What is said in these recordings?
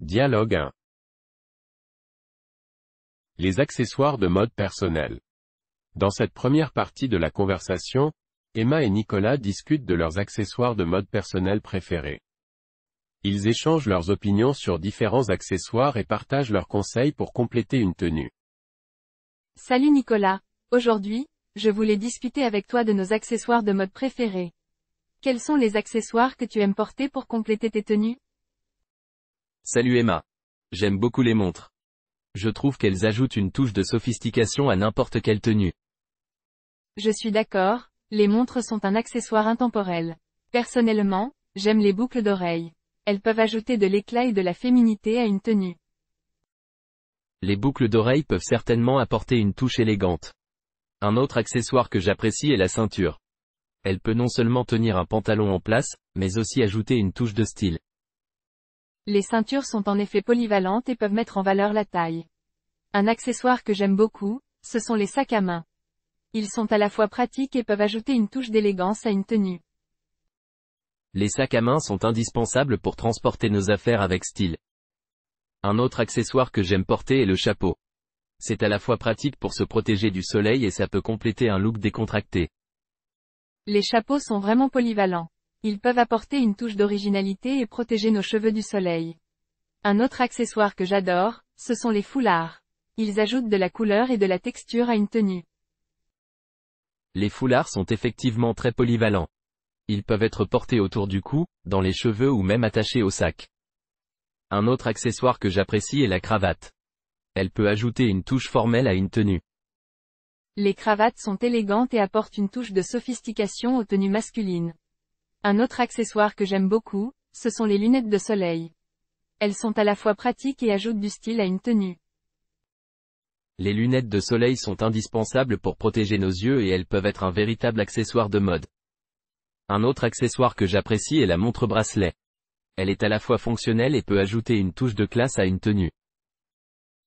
Dialogue 1 Les accessoires de mode personnel Dans cette première partie de la conversation, Emma et Nicolas discutent de leurs accessoires de mode personnel préférés. Ils échangent leurs opinions sur différents accessoires et partagent leurs conseils pour compléter une tenue. Salut Nicolas, aujourd'hui, je voulais discuter avec toi de nos accessoires de mode préférés. Quels sont les accessoires que tu aimes porter pour compléter tes tenues Salut Emma. J'aime beaucoup les montres. Je trouve qu'elles ajoutent une touche de sophistication à n'importe quelle tenue. Je suis d'accord, les montres sont un accessoire intemporel. Personnellement, j'aime les boucles d'oreilles. Elles peuvent ajouter de l'éclat et de la féminité à une tenue. Les boucles d'oreilles peuvent certainement apporter une touche élégante. Un autre accessoire que j'apprécie est la ceinture. Elle peut non seulement tenir un pantalon en place, mais aussi ajouter une touche de style. Les ceintures sont en effet polyvalentes et peuvent mettre en valeur la taille. Un accessoire que j'aime beaucoup, ce sont les sacs à main. Ils sont à la fois pratiques et peuvent ajouter une touche d'élégance à une tenue. Les sacs à main sont indispensables pour transporter nos affaires avec style. Un autre accessoire que j'aime porter est le chapeau. C'est à la fois pratique pour se protéger du soleil et ça peut compléter un look décontracté. Les chapeaux sont vraiment polyvalents. Ils peuvent apporter une touche d'originalité et protéger nos cheveux du soleil. Un autre accessoire que j'adore, ce sont les foulards. Ils ajoutent de la couleur et de la texture à une tenue. Les foulards sont effectivement très polyvalents. Ils peuvent être portés autour du cou, dans les cheveux ou même attachés au sac. Un autre accessoire que j'apprécie est la cravate. Elle peut ajouter une touche formelle à une tenue. Les cravates sont élégantes et apportent une touche de sophistication aux tenues masculines. Un autre accessoire que j'aime beaucoup, ce sont les lunettes de soleil. Elles sont à la fois pratiques et ajoutent du style à une tenue. Les lunettes de soleil sont indispensables pour protéger nos yeux et elles peuvent être un véritable accessoire de mode. Un autre accessoire que j'apprécie est la montre bracelet. Elle est à la fois fonctionnelle et peut ajouter une touche de classe à une tenue.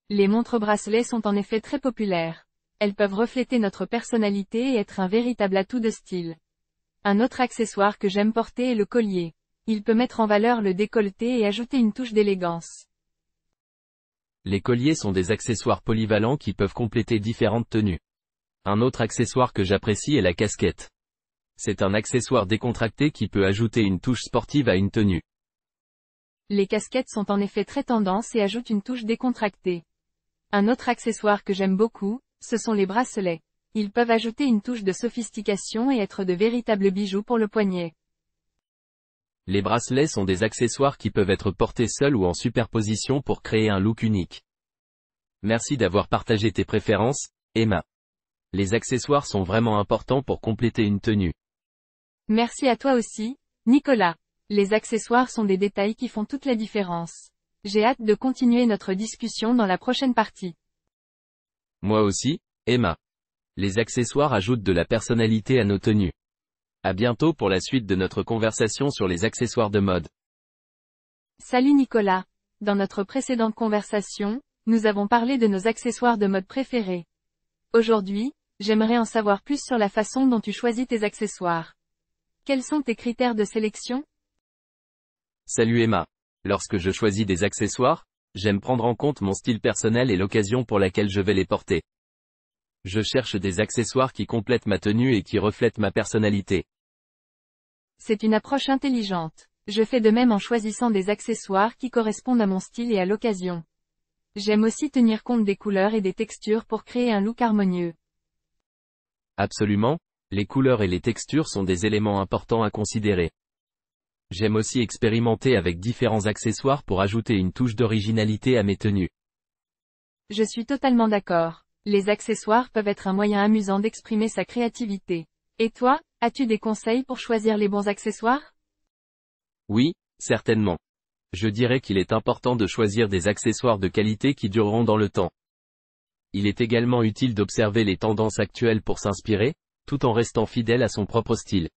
Les montres bracelets sont en effet très populaires. Elles peuvent refléter notre personnalité et être un véritable atout de style. Un autre accessoire que j'aime porter est le collier. Il peut mettre en valeur le décolleté et ajouter une touche d'élégance. Les colliers sont des accessoires polyvalents qui peuvent compléter différentes tenues. Un autre accessoire que j'apprécie est la casquette. C'est un accessoire décontracté qui peut ajouter une touche sportive à une tenue. Les casquettes sont en effet très tendance et ajoutent une touche décontractée. Un autre accessoire que j'aime beaucoup, ce sont les bracelets ils peuvent ajouter une touche de sophistication et être de véritables bijoux pour le poignet. Les bracelets sont des accessoires qui peuvent être portés seuls ou en superposition pour créer un look unique. Merci d'avoir partagé tes préférences, Emma. Les accessoires sont vraiment importants pour compléter une tenue. Merci à toi aussi, Nicolas. Les accessoires sont des détails qui font toute la différence. J'ai hâte de continuer notre discussion dans la prochaine partie. Moi aussi, Emma. Les accessoires ajoutent de la personnalité à nos tenues. À bientôt pour la suite de notre conversation sur les accessoires de mode. Salut Nicolas. Dans notre précédente conversation, nous avons parlé de nos accessoires de mode préférés. Aujourd'hui, j'aimerais en savoir plus sur la façon dont tu choisis tes accessoires. Quels sont tes critères de sélection Salut Emma. Lorsque je choisis des accessoires, j'aime prendre en compte mon style personnel et l'occasion pour laquelle je vais les porter je cherche des accessoires qui complètent ma tenue et qui reflètent ma personnalité. C'est une approche intelligente. Je fais de même en choisissant des accessoires qui correspondent à mon style et à l'occasion. J'aime aussi tenir compte des couleurs et des textures pour créer un look harmonieux. Absolument, les couleurs et les textures sont des éléments importants à considérer. J'aime aussi expérimenter avec différents accessoires pour ajouter une touche d'originalité à mes tenues. Je suis totalement d'accord. Les accessoires peuvent être un moyen amusant d'exprimer sa créativité. Et toi, as-tu des conseils pour choisir les bons accessoires Oui, certainement. Je dirais qu'il est important de choisir des accessoires de qualité qui dureront dans le temps. Il est également utile d'observer les tendances actuelles pour s'inspirer, tout en restant fidèle à son propre style.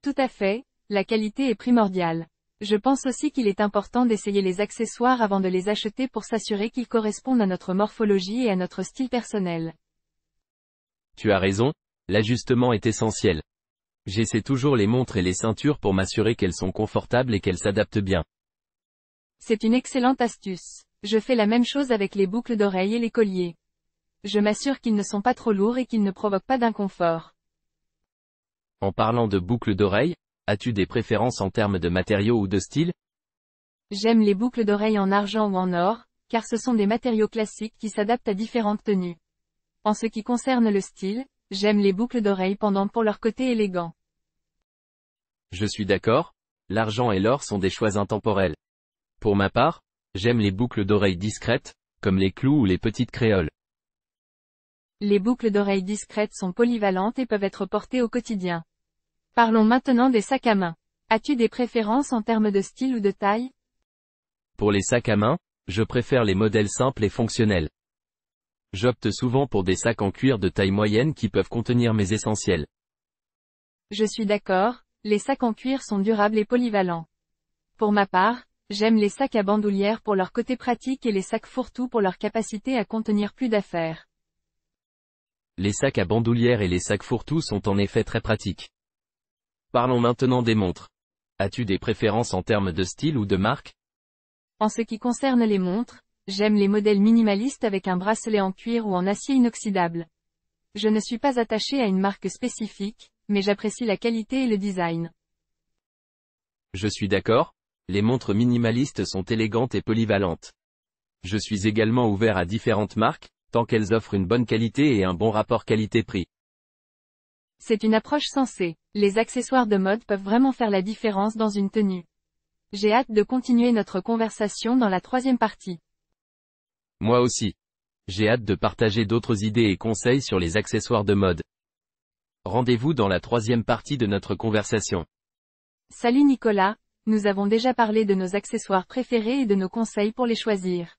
Tout à fait, la qualité est primordiale. Je pense aussi qu'il est important d'essayer les accessoires avant de les acheter pour s'assurer qu'ils correspondent à notre morphologie et à notre style personnel. Tu as raison, l'ajustement est essentiel. J'essaie toujours les montres et les ceintures pour m'assurer qu'elles sont confortables et qu'elles s'adaptent bien. C'est une excellente astuce. Je fais la même chose avec les boucles d'oreilles et les colliers. Je m'assure qu'ils ne sont pas trop lourds et qu'ils ne provoquent pas d'inconfort. En parlant de boucles d'oreilles, As-tu des préférences en termes de matériaux ou de style J'aime les boucles d'oreilles en argent ou en or, car ce sont des matériaux classiques qui s'adaptent à différentes tenues. En ce qui concerne le style, j'aime les boucles d'oreilles pendantes pour leur côté élégant. Je suis d'accord, l'argent et l'or sont des choix intemporels. Pour ma part, j'aime les boucles d'oreilles discrètes, comme les clous ou les petites créoles. Les boucles d'oreilles discrètes sont polyvalentes et peuvent être portées au quotidien. Parlons maintenant des sacs à main. As-tu des préférences en termes de style ou de taille Pour les sacs à main, je préfère les modèles simples et fonctionnels. J'opte souvent pour des sacs en cuir de taille moyenne qui peuvent contenir mes essentiels. Je suis d'accord, les sacs en cuir sont durables et polyvalents. Pour ma part, j'aime les sacs à bandoulière pour leur côté pratique et les sacs fourre-tout pour leur capacité à contenir plus d'affaires. Les sacs à bandoulière et les sacs fourre-tout sont en effet très pratiques. Parlons maintenant des montres. As-tu des préférences en termes de style ou de marque En ce qui concerne les montres, j'aime les modèles minimalistes avec un bracelet en cuir ou en acier inoxydable. Je ne suis pas attaché à une marque spécifique, mais j'apprécie la qualité et le design. Je suis d'accord, les montres minimalistes sont élégantes et polyvalentes. Je suis également ouvert à différentes marques, tant qu'elles offrent une bonne qualité et un bon rapport qualité-prix. C'est une approche sensée. Les accessoires de mode peuvent vraiment faire la différence dans une tenue. J'ai hâte de continuer notre conversation dans la troisième partie. Moi aussi. J'ai hâte de partager d'autres idées et conseils sur les accessoires de mode. Rendez-vous dans la troisième partie de notre conversation. Salut Nicolas, nous avons déjà parlé de nos accessoires préférés et de nos conseils pour les choisir.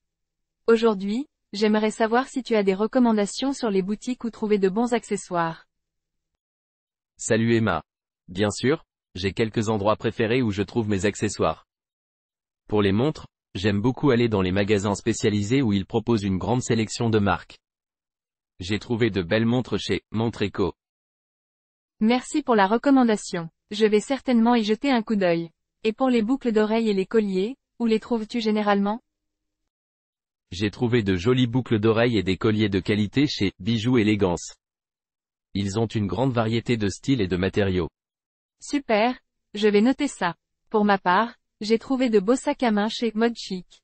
Aujourd'hui, j'aimerais savoir si tu as des recommandations sur les boutiques où trouver de bons accessoires. Salut Emma. Bien sûr, j'ai quelques endroits préférés où je trouve mes accessoires. Pour les montres, j'aime beaucoup aller dans les magasins spécialisés où ils proposent une grande sélection de marques. J'ai trouvé de belles montres chez Montreco. Merci pour la recommandation. Je vais certainement y jeter un coup d'œil. Et pour les boucles d'oreilles et les colliers, où les trouves-tu généralement J'ai trouvé de jolies boucles d'oreilles et des colliers de qualité chez Bijoux Élégance. Ils ont une grande variété de styles et de matériaux. Super, je vais noter ça. Pour ma part, j'ai trouvé de beaux sacs à main chez Mode Chic.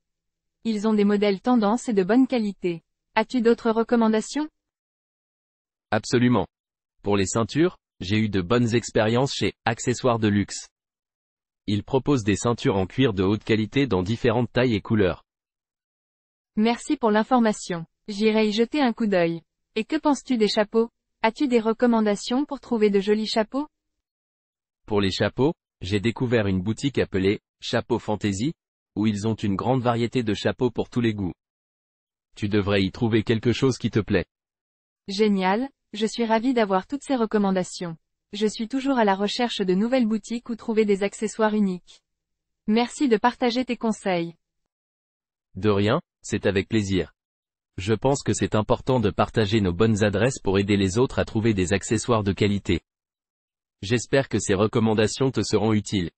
Ils ont des modèles tendance et de bonne qualité. As-tu d'autres recommandations Absolument. Pour les ceintures, j'ai eu de bonnes expériences chez Accessoires de luxe. Ils proposent des ceintures en cuir de haute qualité dans différentes tailles et couleurs. Merci pour l'information. J'irai y jeter un coup d'œil. Et que penses-tu des chapeaux As-tu des recommandations pour trouver de jolis chapeaux Pour les chapeaux, j'ai découvert une boutique appelée Chapeau Fantasy, où ils ont une grande variété de chapeaux pour tous les goûts. Tu devrais y trouver quelque chose qui te plaît. Génial, je suis ravie d'avoir toutes ces recommandations. Je suis toujours à la recherche de nouvelles boutiques ou trouver des accessoires uniques. Merci de partager tes conseils. De rien, c'est avec plaisir. Je pense que c'est important de partager nos bonnes adresses pour aider les autres à trouver des accessoires de qualité. J'espère que ces recommandations te seront utiles.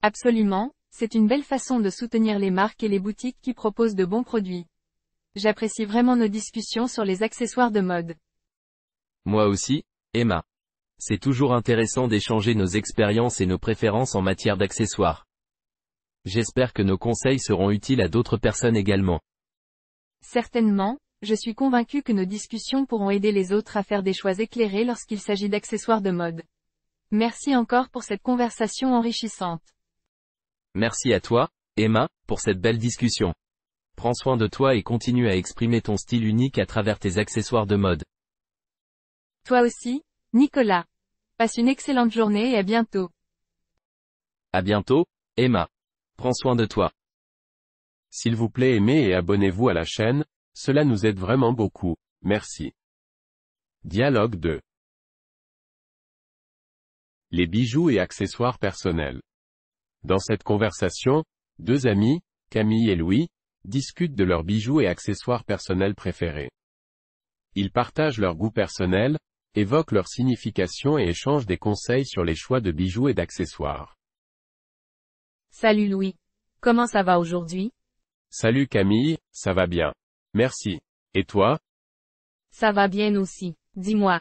Absolument, c'est une belle façon de soutenir les marques et les boutiques qui proposent de bons produits. J'apprécie vraiment nos discussions sur les accessoires de mode. Moi aussi, Emma. C'est toujours intéressant d'échanger nos expériences et nos préférences en matière d'accessoires. J'espère que nos conseils seront utiles à d'autres personnes également. Certainement, je suis convaincu que nos discussions pourront aider les autres à faire des choix éclairés lorsqu'il s'agit d'accessoires de mode. Merci encore pour cette conversation enrichissante. Merci à toi, Emma, pour cette belle discussion. Prends soin de toi et continue à exprimer ton style unique à travers tes accessoires de mode. Toi aussi, Nicolas. Passe une excellente journée et à bientôt. À bientôt, Emma. Prends soin de toi. S'il vous plaît aimez et abonnez-vous à la chaîne, cela nous aide vraiment beaucoup, merci. Dialogue 2 Les bijoux et accessoires personnels. Dans cette conversation, deux amis, Camille et Louis, discutent de leurs bijoux et accessoires personnels préférés. Ils partagent leurs goûts personnels, évoquent leur signification et échangent des conseils sur les choix de bijoux et d'accessoires. Salut Louis. Comment ça va aujourd'hui Salut Camille, ça va bien. Merci. Et toi Ça va bien aussi. Dis-moi,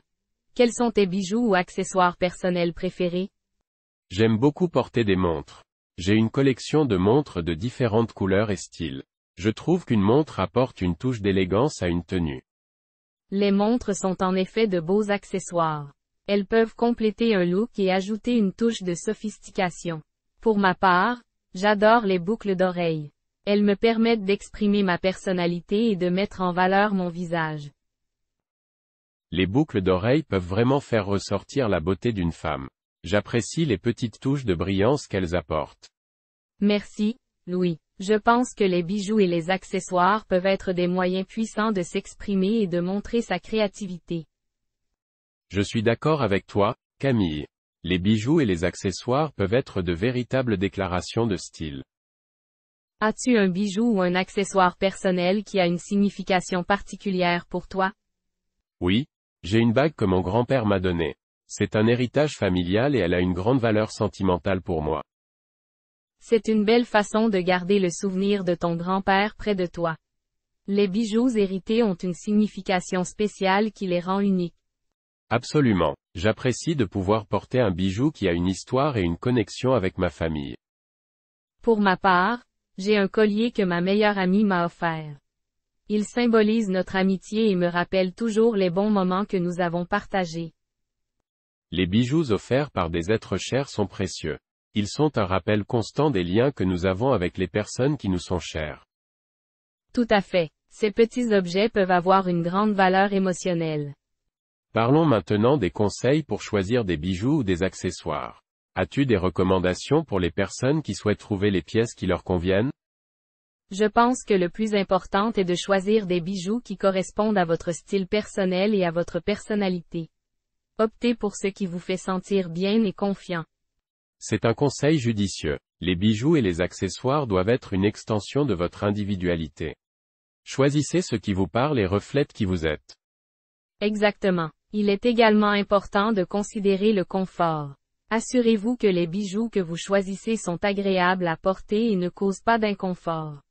quels sont tes bijoux ou accessoires personnels préférés J'aime beaucoup porter des montres. J'ai une collection de montres de différentes couleurs et styles. Je trouve qu'une montre apporte une touche d'élégance à une tenue. Les montres sont en effet de beaux accessoires. Elles peuvent compléter un look et ajouter une touche de sophistication. Pour ma part, j'adore les boucles d'oreilles. Elles me permettent d'exprimer ma personnalité et de mettre en valeur mon visage. Les boucles d'oreilles peuvent vraiment faire ressortir la beauté d'une femme. J'apprécie les petites touches de brillance qu'elles apportent. Merci, Louis. Je pense que les bijoux et les accessoires peuvent être des moyens puissants de s'exprimer et de montrer sa créativité. Je suis d'accord avec toi, Camille. Les bijoux et les accessoires peuvent être de véritables déclarations de style. As-tu un bijou ou un accessoire personnel qui a une signification particulière pour toi Oui, j'ai une bague que mon grand-père m'a donnée. C'est un héritage familial et elle a une grande valeur sentimentale pour moi. C'est une belle façon de garder le souvenir de ton grand-père près de toi. Les bijoux hérités ont une signification spéciale qui les rend uniques. Absolument. J'apprécie de pouvoir porter un bijou qui a une histoire et une connexion avec ma famille. Pour ma part, j'ai un collier que ma meilleure amie m'a offert. Il symbolise notre amitié et me rappelle toujours les bons moments que nous avons partagés. Les bijoux offerts par des êtres chers sont précieux. Ils sont un rappel constant des liens que nous avons avec les personnes qui nous sont chères. Tout à fait. Ces petits objets peuvent avoir une grande valeur émotionnelle. Parlons maintenant des conseils pour choisir des bijoux ou des accessoires. As-tu des recommandations pour les personnes qui souhaitent trouver les pièces qui leur conviennent Je pense que le plus important est de choisir des bijoux qui correspondent à votre style personnel et à votre personnalité. Optez pour ce qui vous fait sentir bien et confiant. C'est un conseil judicieux. Les bijoux et les accessoires doivent être une extension de votre individualité. Choisissez ce qui vous parle et reflète qui vous êtes. Exactement. Il est également important de considérer le confort. Assurez-vous que les bijoux que vous choisissez sont agréables à porter et ne causent pas d'inconfort.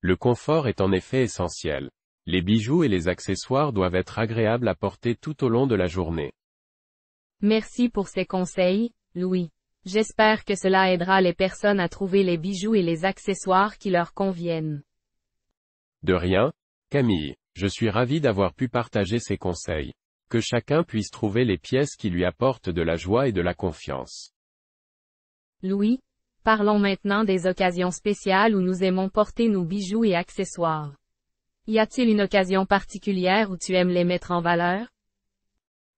Le confort est en effet essentiel. Les bijoux et les accessoires doivent être agréables à porter tout au long de la journée. Merci pour ces conseils, Louis. J'espère que cela aidera les personnes à trouver les bijoux et les accessoires qui leur conviennent. De rien, Camille, je suis ravi d'avoir pu partager ces conseils que chacun puisse trouver les pièces qui lui apportent de la joie et de la confiance. Louis, parlons maintenant des occasions spéciales où nous aimons porter nos bijoux et accessoires. Y a-t-il une occasion particulière où tu aimes les mettre en valeur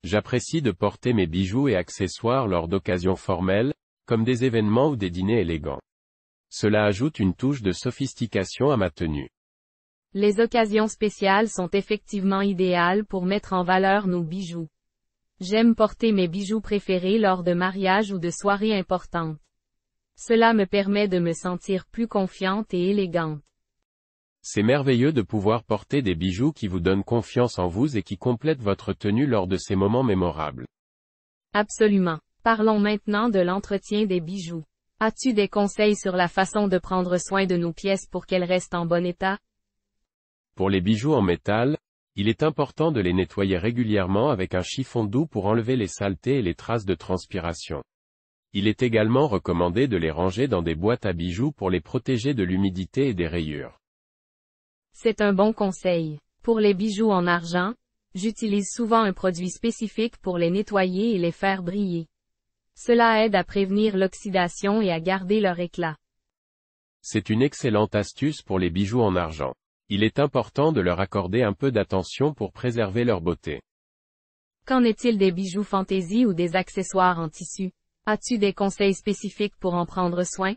J'apprécie de porter mes bijoux et accessoires lors d'occasions formelles, comme des événements ou des dîners élégants. Cela ajoute une touche de sophistication à ma tenue. Les occasions spéciales sont effectivement idéales pour mettre en valeur nos bijoux. J'aime porter mes bijoux préférés lors de mariages ou de soirées importantes. Cela me permet de me sentir plus confiante et élégante. C'est merveilleux de pouvoir porter des bijoux qui vous donnent confiance en vous et qui complètent votre tenue lors de ces moments mémorables. Absolument. Parlons maintenant de l'entretien des bijoux. As-tu des conseils sur la façon de prendre soin de nos pièces pour qu'elles restent en bon état pour les bijoux en métal, il est important de les nettoyer régulièrement avec un chiffon doux pour enlever les saletés et les traces de transpiration. Il est également recommandé de les ranger dans des boîtes à bijoux pour les protéger de l'humidité et des rayures. C'est un bon conseil. Pour les bijoux en argent, j'utilise souvent un produit spécifique pour les nettoyer et les faire briller. Cela aide à prévenir l'oxydation et à garder leur éclat. C'est une excellente astuce pour les bijoux en argent il est important de leur accorder un peu d'attention pour préserver leur beauté. Qu'en est-il des bijoux fantaisie ou des accessoires en tissu As-tu des conseils spécifiques pour en prendre soin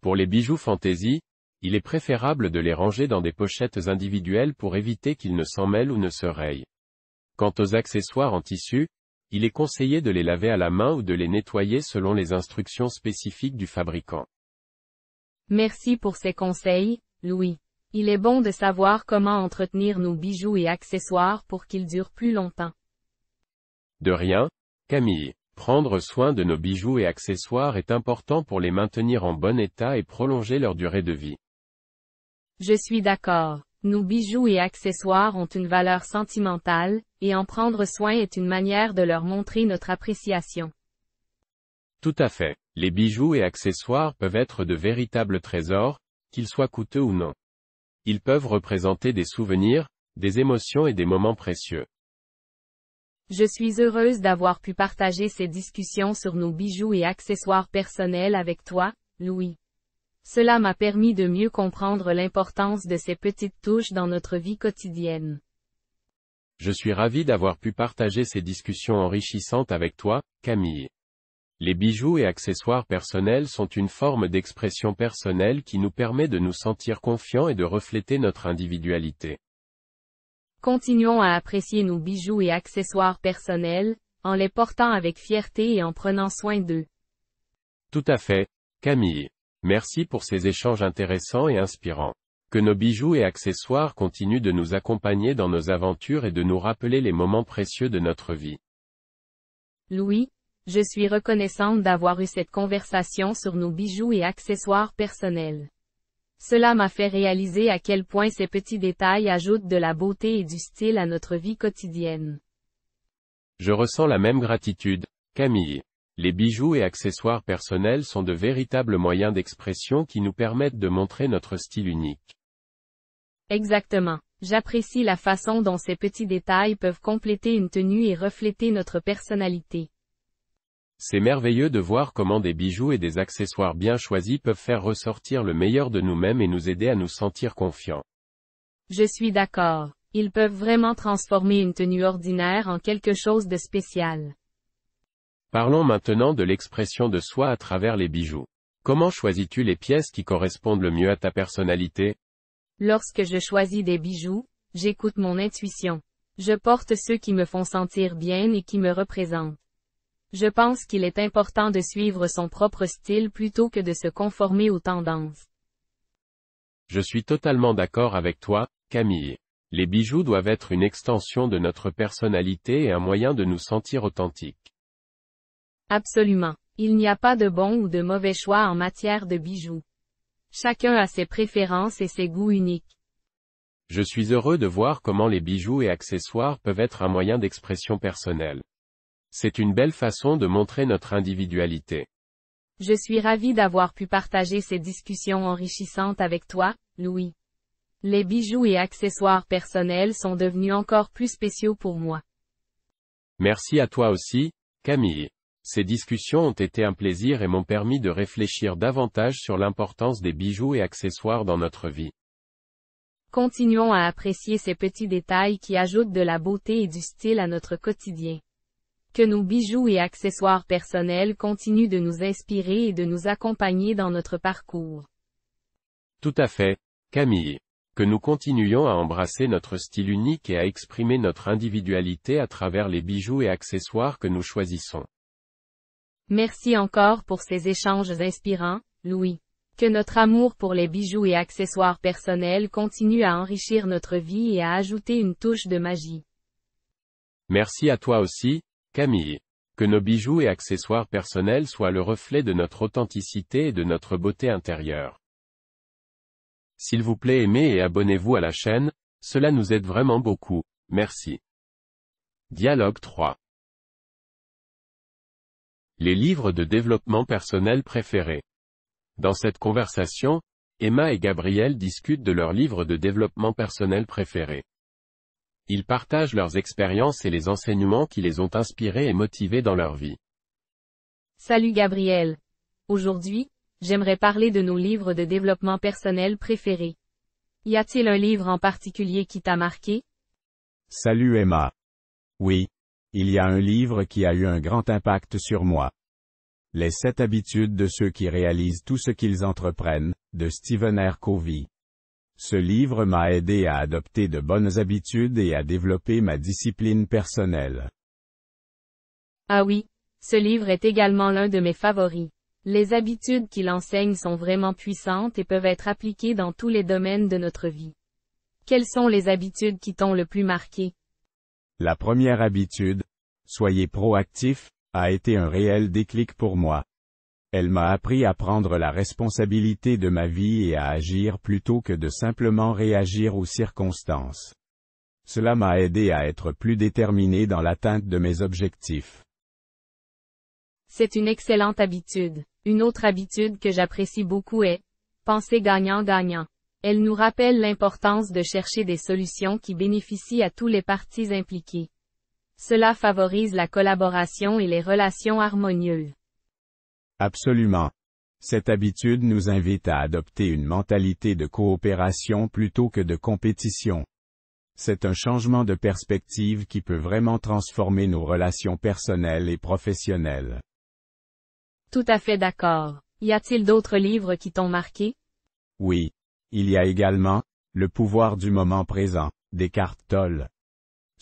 Pour les bijoux fantaisie, il est préférable de les ranger dans des pochettes individuelles pour éviter qu'ils ne s'en mêlent ou ne se rayent. Quant aux accessoires en tissu, il est conseillé de les laver à la main ou de les nettoyer selon les instructions spécifiques du fabricant. Merci pour ces conseils, Louis. Il est bon de savoir comment entretenir nos bijoux et accessoires pour qu'ils durent plus longtemps. De rien, Camille. Prendre soin de nos bijoux et accessoires est important pour les maintenir en bon état et prolonger leur durée de vie. Je suis d'accord. Nos bijoux et accessoires ont une valeur sentimentale, et en prendre soin est une manière de leur montrer notre appréciation. Tout à fait. Les bijoux et accessoires peuvent être de véritables trésors, qu'ils soient coûteux ou non. Ils peuvent représenter des souvenirs, des émotions et des moments précieux. Je suis heureuse d'avoir pu partager ces discussions sur nos bijoux et accessoires personnels avec toi, Louis. Cela m'a permis de mieux comprendre l'importance de ces petites touches dans notre vie quotidienne. Je suis ravi d'avoir pu partager ces discussions enrichissantes avec toi, Camille. Les bijoux et accessoires personnels sont une forme d'expression personnelle qui nous permet de nous sentir confiants et de refléter notre individualité. Continuons à apprécier nos bijoux et accessoires personnels, en les portant avec fierté et en prenant soin d'eux. Tout à fait, Camille. Merci pour ces échanges intéressants et inspirants. Que nos bijoux et accessoires continuent de nous accompagner dans nos aventures et de nous rappeler les moments précieux de notre vie. Louis, je suis reconnaissante d'avoir eu cette conversation sur nos bijoux et accessoires personnels. Cela m'a fait réaliser à quel point ces petits détails ajoutent de la beauté et du style à notre vie quotidienne. Je ressens la même gratitude, Camille. Les bijoux et accessoires personnels sont de véritables moyens d'expression qui nous permettent de montrer notre style unique. Exactement. J'apprécie la façon dont ces petits détails peuvent compléter une tenue et refléter notre personnalité. C'est merveilleux de voir comment des bijoux et des accessoires bien choisis peuvent faire ressortir le meilleur de nous-mêmes et nous aider à nous sentir confiants. Je suis d'accord. Ils peuvent vraiment transformer une tenue ordinaire en quelque chose de spécial. Parlons maintenant de l'expression de soi à travers les bijoux. Comment choisis-tu les pièces qui correspondent le mieux à ta personnalité Lorsque je choisis des bijoux, j'écoute mon intuition. Je porte ceux qui me font sentir bien et qui me représentent. Je pense qu'il est important de suivre son propre style plutôt que de se conformer aux tendances. Je suis totalement d'accord avec toi, Camille. Les bijoux doivent être une extension de notre personnalité et un moyen de nous sentir authentiques. Absolument. Il n'y a pas de bon ou de mauvais choix en matière de bijoux. Chacun a ses préférences et ses goûts uniques. Je suis heureux de voir comment les bijoux et accessoires peuvent être un moyen d'expression personnelle. C'est une belle façon de montrer notre individualité. Je suis ravie d'avoir pu partager ces discussions enrichissantes avec toi, Louis. Les bijoux et accessoires personnels sont devenus encore plus spéciaux pour moi. Merci à toi aussi, Camille. Ces discussions ont été un plaisir et m'ont permis de réfléchir davantage sur l'importance des bijoux et accessoires dans notre vie. Continuons à apprécier ces petits détails qui ajoutent de la beauté et du style à notre quotidien que nos bijoux et accessoires personnels continuent de nous inspirer et de nous accompagner dans notre parcours. Tout à fait, Camille. Que nous continuions à embrasser notre style unique et à exprimer notre individualité à travers les bijoux et accessoires que nous choisissons. Merci encore pour ces échanges inspirants, Louis. Que notre amour pour les bijoux et accessoires personnels continue à enrichir notre vie et à ajouter une touche de magie. Merci à toi aussi, Camille. Que nos bijoux et accessoires personnels soient le reflet de notre authenticité et de notre beauté intérieure. S'il vous plaît aimez et abonnez-vous à la chaîne, cela nous aide vraiment beaucoup, merci. Dialogue 3 Les livres de développement personnel préférés Dans cette conversation, Emma et Gabriel discutent de leurs livres de développement personnel préférés. Ils partagent leurs expériences et les enseignements qui les ont inspirés et motivés dans leur vie. Salut Gabriel. Aujourd'hui, j'aimerais parler de nos livres de développement personnel préférés. Y a-t-il un livre en particulier qui t'a marqué Salut Emma. Oui. Il y a un livre qui a eu un grand impact sur moi. Les sept habitudes de ceux qui réalisent tout ce qu'ils entreprennent, de Stephen R. Covey. Ce livre m'a aidé à adopter de bonnes habitudes et à développer ma discipline personnelle. Ah oui, ce livre est également l'un de mes favoris. Les habitudes qu'il enseigne sont vraiment puissantes et peuvent être appliquées dans tous les domaines de notre vie. Quelles sont les habitudes qui t'ont le plus marqué? La première habitude, soyez proactif, a été un réel déclic pour moi. Elle m'a appris à prendre la responsabilité de ma vie et à agir plutôt que de simplement réagir aux circonstances. Cela m'a aidé à être plus déterminé dans l'atteinte de mes objectifs. C'est une excellente habitude. Une autre habitude que j'apprécie beaucoup est penser gagnant-gagnant. Elle nous rappelle l'importance de chercher des solutions qui bénéficient à tous les parties impliquées. Cela favorise la collaboration et les relations harmonieuses. Absolument. Cette habitude nous invite à adopter une mentalité de coopération plutôt que de compétition. C'est un changement de perspective qui peut vraiment transformer nos relations personnelles et professionnelles. Tout à fait d'accord. Y a-t-il d'autres livres qui t'ont marqué Oui. Il y a également Le pouvoir du moment présent, Descartes Tolle.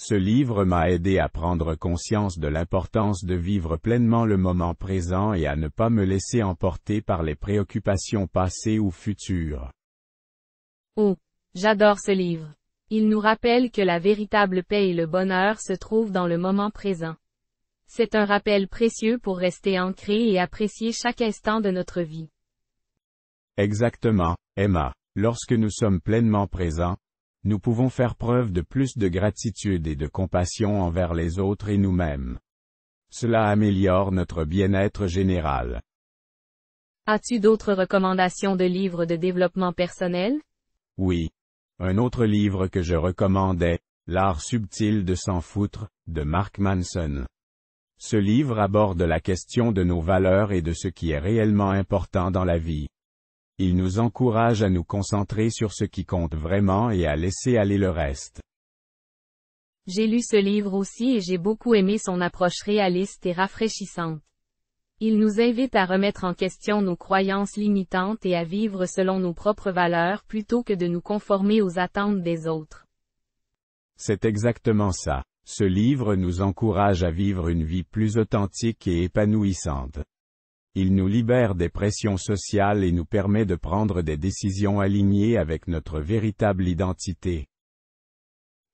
Ce livre m'a aidé à prendre conscience de l'importance de vivre pleinement le moment présent et à ne pas me laisser emporter par les préoccupations passées ou futures. Oh, j'adore ce livre. Il nous rappelle que la véritable paix et le bonheur se trouvent dans le moment présent. C'est un rappel précieux pour rester ancré et apprécier chaque instant de notre vie. Exactement, Emma. Lorsque nous sommes pleinement présents, nous pouvons faire preuve de plus de gratitude et de compassion envers les autres et nous-mêmes. Cela améliore notre bien-être général. As-tu d'autres recommandations de livres de développement personnel Oui. Un autre livre que je recommandais, L'art subtil de s'en foutre, de Mark Manson. Ce livre aborde la question de nos valeurs et de ce qui est réellement important dans la vie il nous encourage à nous concentrer sur ce qui compte vraiment et à laisser aller le reste. J'ai lu ce livre aussi et j'ai beaucoup aimé son approche réaliste et rafraîchissante. Il nous invite à remettre en question nos croyances limitantes et à vivre selon nos propres valeurs plutôt que de nous conformer aux attentes des autres. C'est exactement ça. Ce livre nous encourage à vivre une vie plus authentique et épanouissante. Il nous libère des pressions sociales et nous permet de prendre des décisions alignées avec notre véritable identité.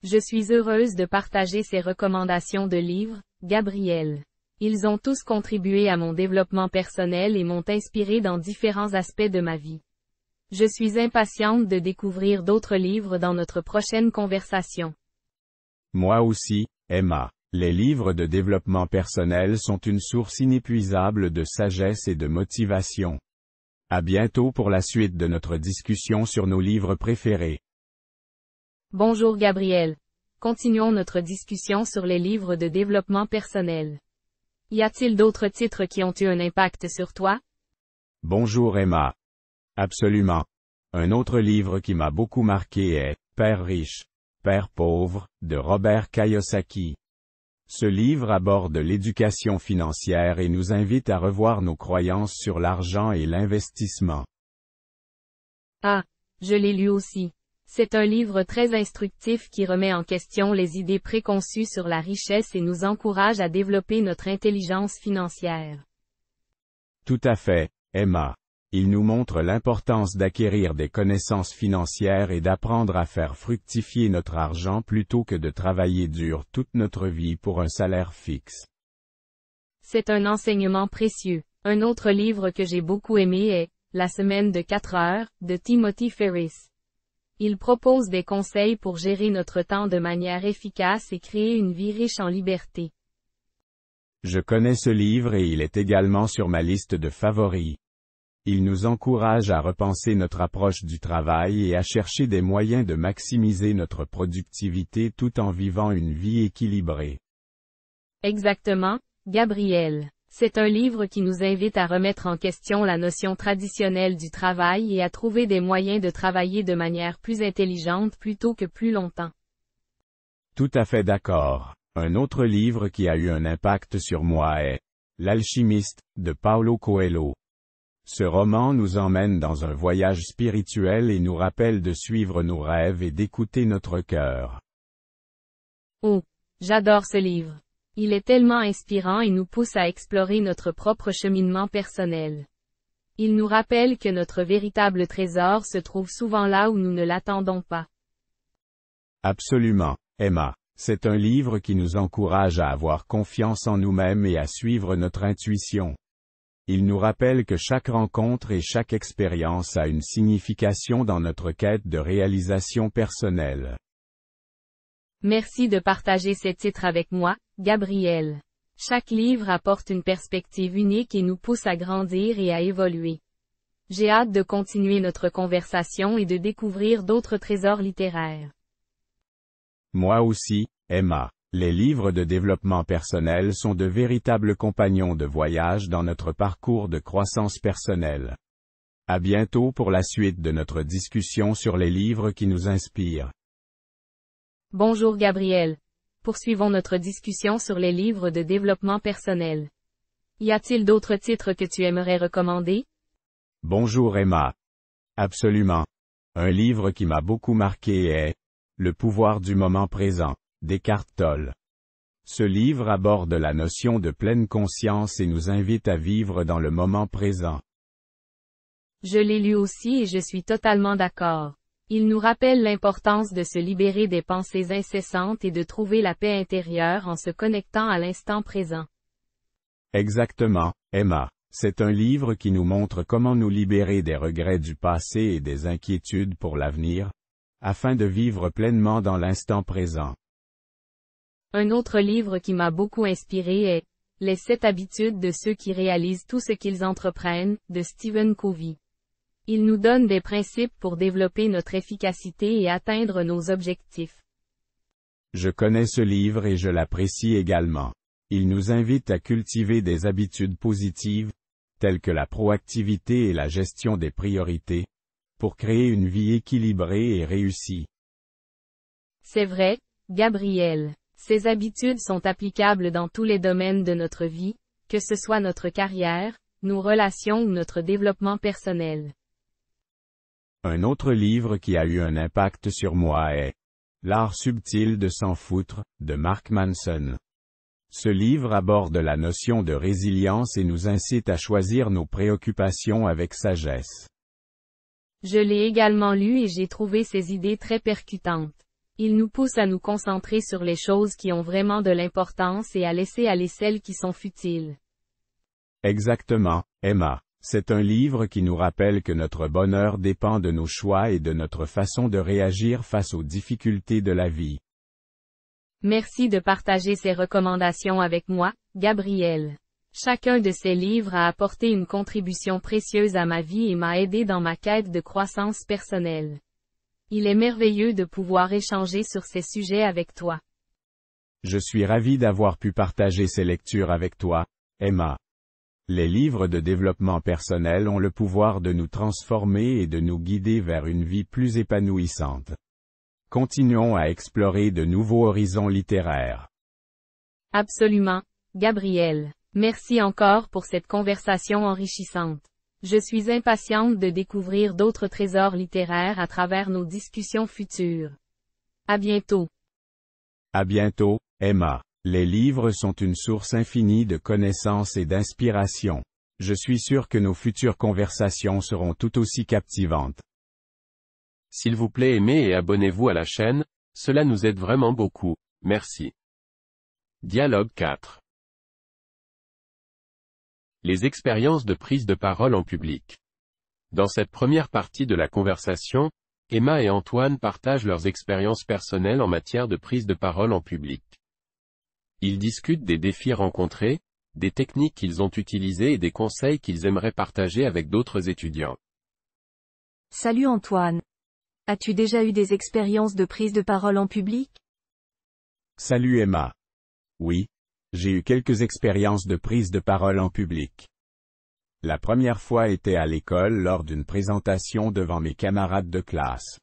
Je suis heureuse de partager ces recommandations de livres, Gabriel. Ils ont tous contribué à mon développement personnel et m'ont inspiré dans différents aspects de ma vie. Je suis impatiente de découvrir d'autres livres dans notre prochaine conversation. Moi aussi, Emma. Les livres de développement personnel sont une source inépuisable de sagesse et de motivation. À bientôt pour la suite de notre discussion sur nos livres préférés. Bonjour Gabriel. Continuons notre discussion sur les livres de développement personnel. Y a-t-il d'autres titres qui ont eu un impact sur toi? Bonjour Emma. Absolument. Un autre livre qui m'a beaucoup marqué est Père riche, Père pauvre, de Robert Kiyosaki. Ce livre aborde l'éducation financière et nous invite à revoir nos croyances sur l'argent et l'investissement. Ah, je l'ai lu aussi. C'est un livre très instructif qui remet en question les idées préconçues sur la richesse et nous encourage à développer notre intelligence financière. Tout à fait, Emma il nous montre l'importance d'acquérir des connaissances financières et d'apprendre à faire fructifier notre argent plutôt que de travailler dur toute notre vie pour un salaire fixe. C'est un enseignement précieux. Un autre livre que j'ai beaucoup aimé est La semaine de 4 heures de Timothy Ferris. Il propose des conseils pour gérer notre temps de manière efficace et créer une vie riche en liberté. Je connais ce livre et il est également sur ma liste de favoris il nous encourage à repenser notre approche du travail et à chercher des moyens de maximiser notre productivité tout en vivant une vie équilibrée. Exactement, Gabriel. C'est un livre qui nous invite à remettre en question la notion traditionnelle du travail et à trouver des moyens de travailler de manière plus intelligente plutôt que plus longtemps. Tout à fait d'accord. Un autre livre qui a eu un impact sur moi est L'alchimiste, de Paolo Coelho. Ce roman nous emmène dans un voyage spirituel et nous rappelle de suivre nos rêves et d'écouter notre cœur. Oh, j'adore ce livre. Il est tellement inspirant et nous pousse à explorer notre propre cheminement personnel. Il nous rappelle que notre véritable trésor se trouve souvent là où nous ne l'attendons pas. Absolument, Emma. C'est un livre qui nous encourage à avoir confiance en nous-mêmes et à suivre notre intuition. Il nous rappelle que chaque rencontre et chaque expérience a une signification dans notre quête de réalisation personnelle. Merci de partager ces titres avec moi, Gabriel. Chaque livre apporte une perspective unique et nous pousse à grandir et à évoluer. J'ai hâte de continuer notre conversation et de découvrir d'autres trésors littéraires. Moi aussi, Emma. Les livres de développement personnel sont de véritables compagnons de voyage dans notre parcours de croissance personnelle. À bientôt pour la suite de notre discussion sur les livres qui nous inspirent. Bonjour Gabriel. Poursuivons notre discussion sur les livres de développement personnel. Y a-t-il d'autres titres que tu aimerais recommander? Bonjour Emma. Absolument. Un livre qui m'a beaucoup marqué est Le pouvoir du moment présent. Descartes Toll. Ce livre aborde la notion de pleine conscience et nous invite à vivre dans le moment présent. Je l'ai lu aussi et je suis totalement d'accord. Il nous rappelle l'importance de se libérer des pensées incessantes et de trouver la paix intérieure en se connectant à l'instant présent. Exactement, Emma. C'est un livre qui nous montre comment nous libérer des regrets du passé et des inquiétudes pour l'avenir, afin de vivre pleinement dans l'instant présent. Un autre livre qui m'a beaucoup inspiré est Les sept habitudes de ceux qui réalisent tout ce qu'ils entreprennent, de Stephen Covey. Il nous donne des principes pour développer notre efficacité et atteindre nos objectifs. Je connais ce livre et je l'apprécie également. Il nous invite à cultiver des habitudes positives, telles que la proactivité et la gestion des priorités, pour créer une vie équilibrée et réussie. C'est vrai, Gabriel. Ces habitudes sont applicables dans tous les domaines de notre vie, que ce soit notre carrière, nos relations ou notre développement personnel. Un autre livre qui a eu un impact sur moi est L'art subtil de s'en foutre, de Mark Manson. Ce livre aborde la notion de résilience et nous incite à choisir nos préoccupations avec sagesse. Je l'ai également lu et j'ai trouvé ces idées très percutantes. Il nous pousse à nous concentrer sur les choses qui ont vraiment de l'importance et à laisser aller celles qui sont futiles. Exactement, Emma. C'est un livre qui nous rappelle que notre bonheur dépend de nos choix et de notre façon de réagir face aux difficultés de la vie. Merci de partager ces recommandations avec moi, Gabriel. Chacun de ces livres a apporté une contribution précieuse à ma vie et m'a aidé dans ma quête de croissance personnelle. Il est merveilleux de pouvoir échanger sur ces sujets avec toi. Je suis ravi d'avoir pu partager ces lectures avec toi, Emma. Les livres de développement personnel ont le pouvoir de nous transformer et de nous guider vers une vie plus épanouissante. Continuons à explorer de nouveaux horizons littéraires. Absolument, Gabriel. Merci encore pour cette conversation enrichissante. Je suis impatiente de découvrir d'autres trésors littéraires à travers nos discussions futures. À bientôt. À bientôt, Emma. Les livres sont une source infinie de connaissances et d'inspiration. Je suis sûr que nos futures conversations seront tout aussi captivantes. S'il vous plaît aimez et abonnez-vous à la chaîne, cela nous aide vraiment beaucoup. Merci. Dialogue 4 les expériences de prise de parole en public. Dans cette première partie de la conversation, Emma et Antoine partagent leurs expériences personnelles en matière de prise de parole en public. Ils discutent des défis rencontrés, des techniques qu'ils ont utilisées et des conseils qu'ils aimeraient partager avec d'autres étudiants. Salut Antoine. As-tu déjà eu des expériences de prise de parole en public Salut Emma. Oui, j'ai eu quelques expériences de prise de parole en public. La première fois était à l'école lors d'une présentation devant mes camarades de classe.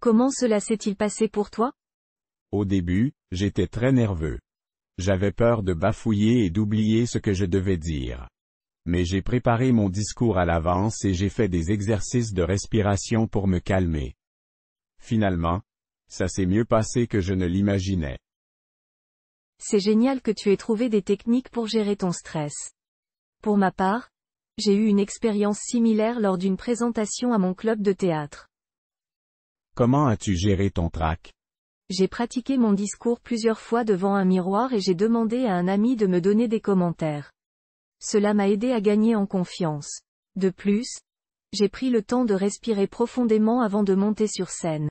Comment cela s'est-il passé pour toi Au début, j'étais très nerveux. J'avais peur de bafouiller et d'oublier ce que je devais dire. Mais j'ai préparé mon discours à l'avance et j'ai fait des exercices de respiration pour me calmer. Finalement, ça s'est mieux passé que je ne l'imaginais. C'est génial que tu aies trouvé des techniques pour gérer ton stress. Pour ma part, j'ai eu une expérience similaire lors d'une présentation à mon club de théâtre. Comment as-tu géré ton trac J'ai pratiqué mon discours plusieurs fois devant un miroir et j'ai demandé à un ami de me donner des commentaires. Cela m'a aidé à gagner en confiance. De plus, j'ai pris le temps de respirer profondément avant de monter sur scène.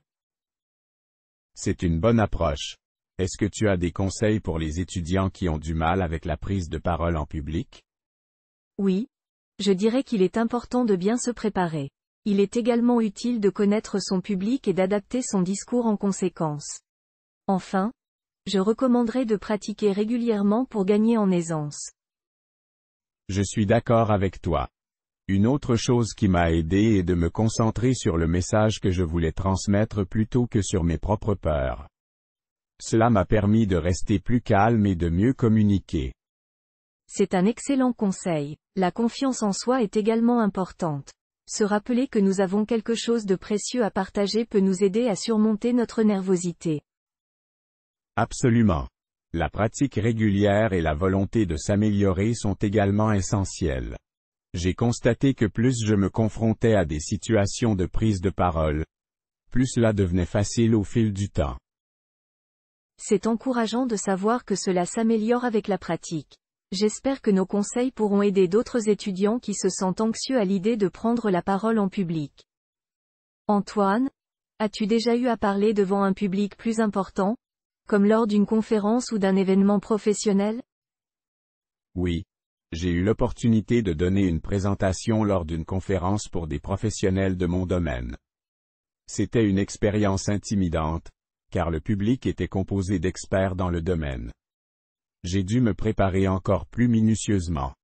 C'est une bonne approche. Est-ce que tu as des conseils pour les étudiants qui ont du mal avec la prise de parole en public Oui. Je dirais qu'il est important de bien se préparer. Il est également utile de connaître son public et d'adapter son discours en conséquence. Enfin, je recommanderais de pratiquer régulièrement pour gagner en aisance. Je suis d'accord avec toi. Une autre chose qui m'a aidé est de me concentrer sur le message que je voulais transmettre plutôt que sur mes propres peurs. Cela m'a permis de rester plus calme et de mieux communiquer. C'est un excellent conseil. La confiance en soi est également importante. Se rappeler que nous avons quelque chose de précieux à partager peut nous aider à surmonter notre nervosité. Absolument. La pratique régulière et la volonté de s'améliorer sont également essentielles. J'ai constaté que plus je me confrontais à des situations de prise de parole, plus cela devenait facile au fil du temps. C'est encourageant de savoir que cela s'améliore avec la pratique. J'espère que nos conseils pourront aider d'autres étudiants qui se sentent anxieux à l'idée de prendre la parole en public. Antoine, as-tu déjà eu à parler devant un public plus important, comme lors d'une conférence ou d'un événement professionnel Oui. J'ai eu l'opportunité de donner une présentation lors d'une conférence pour des professionnels de mon domaine. C'était une expérience intimidante, car le public était composé d'experts dans le domaine. J'ai dû me préparer encore plus minutieusement.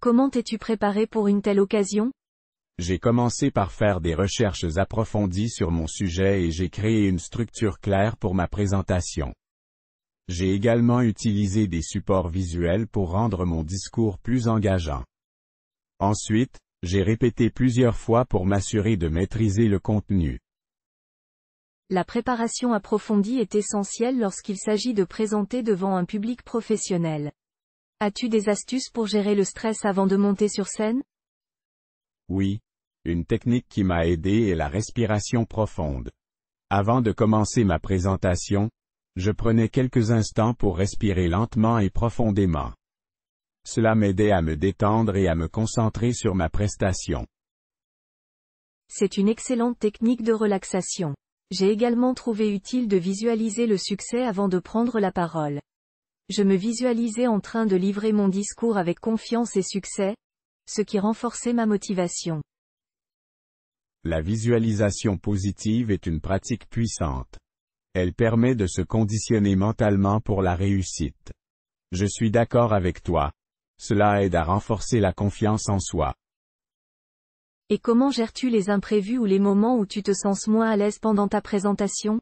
Comment t'es-tu préparé pour une telle occasion J'ai commencé par faire des recherches approfondies sur mon sujet et j'ai créé une structure claire pour ma présentation. J'ai également utilisé des supports visuels pour rendre mon discours plus engageant. Ensuite, j'ai répété plusieurs fois pour m'assurer de maîtriser le contenu. La préparation approfondie est essentielle lorsqu'il s'agit de présenter devant un public professionnel. As-tu des astuces pour gérer le stress avant de monter sur scène Oui. Une technique qui m'a aidé est la respiration profonde. Avant de commencer ma présentation, je prenais quelques instants pour respirer lentement et profondément. Cela m'aidait à me détendre et à me concentrer sur ma prestation. C'est une excellente technique de relaxation. J'ai également trouvé utile de visualiser le succès avant de prendre la parole. Je me visualisais en train de livrer mon discours avec confiance et succès, ce qui renforçait ma motivation. La visualisation positive est une pratique puissante. Elle permet de se conditionner mentalement pour la réussite. Je suis d'accord avec toi. Cela aide à renforcer la confiance en soi. Et comment gères-tu les imprévus ou les moments où tu te sens moins à l'aise pendant ta présentation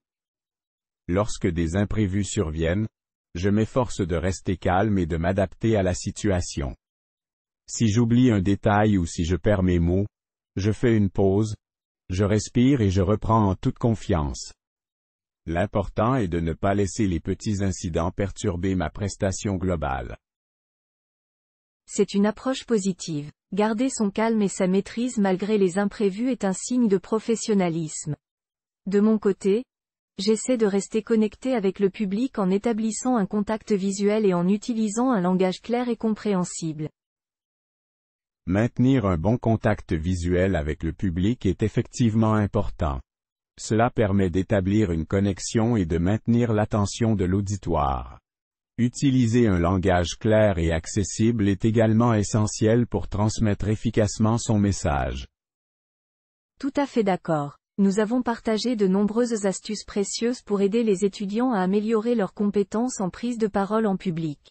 Lorsque des imprévus surviennent, je m'efforce de rester calme et de m'adapter à la situation. Si j'oublie un détail ou si je perds mes mots, je fais une pause, je respire et je reprends en toute confiance. L'important est de ne pas laisser les petits incidents perturber ma prestation globale. C'est une approche positive. Garder son calme et sa maîtrise malgré les imprévus est un signe de professionnalisme. De mon côté, j'essaie de rester connecté avec le public en établissant un contact visuel et en utilisant un langage clair et compréhensible. Maintenir un bon contact visuel avec le public est effectivement important. Cela permet d'établir une connexion et de maintenir l'attention de l'auditoire. Utiliser un langage clair et accessible est également essentiel pour transmettre efficacement son message. Tout à fait d'accord. Nous avons partagé de nombreuses astuces précieuses pour aider les étudiants à améliorer leurs compétences en prise de parole en public.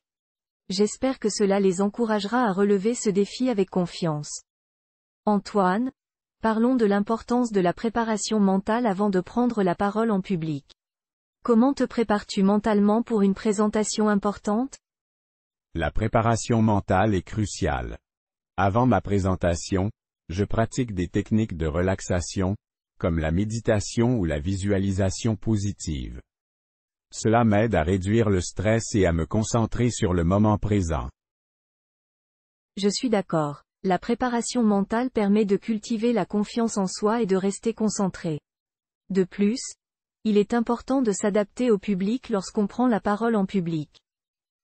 J'espère que cela les encouragera à relever ce défi avec confiance. Antoine, parlons de l'importance de la préparation mentale avant de prendre la parole en public. Comment te prépares-tu mentalement pour une présentation importante La préparation mentale est cruciale. Avant ma présentation, je pratique des techniques de relaxation, comme la méditation ou la visualisation positive. Cela m'aide à réduire le stress et à me concentrer sur le moment présent. Je suis d'accord. La préparation mentale permet de cultiver la confiance en soi et de rester concentré. De plus, il est important de s'adapter au public lorsqu'on prend la parole en public.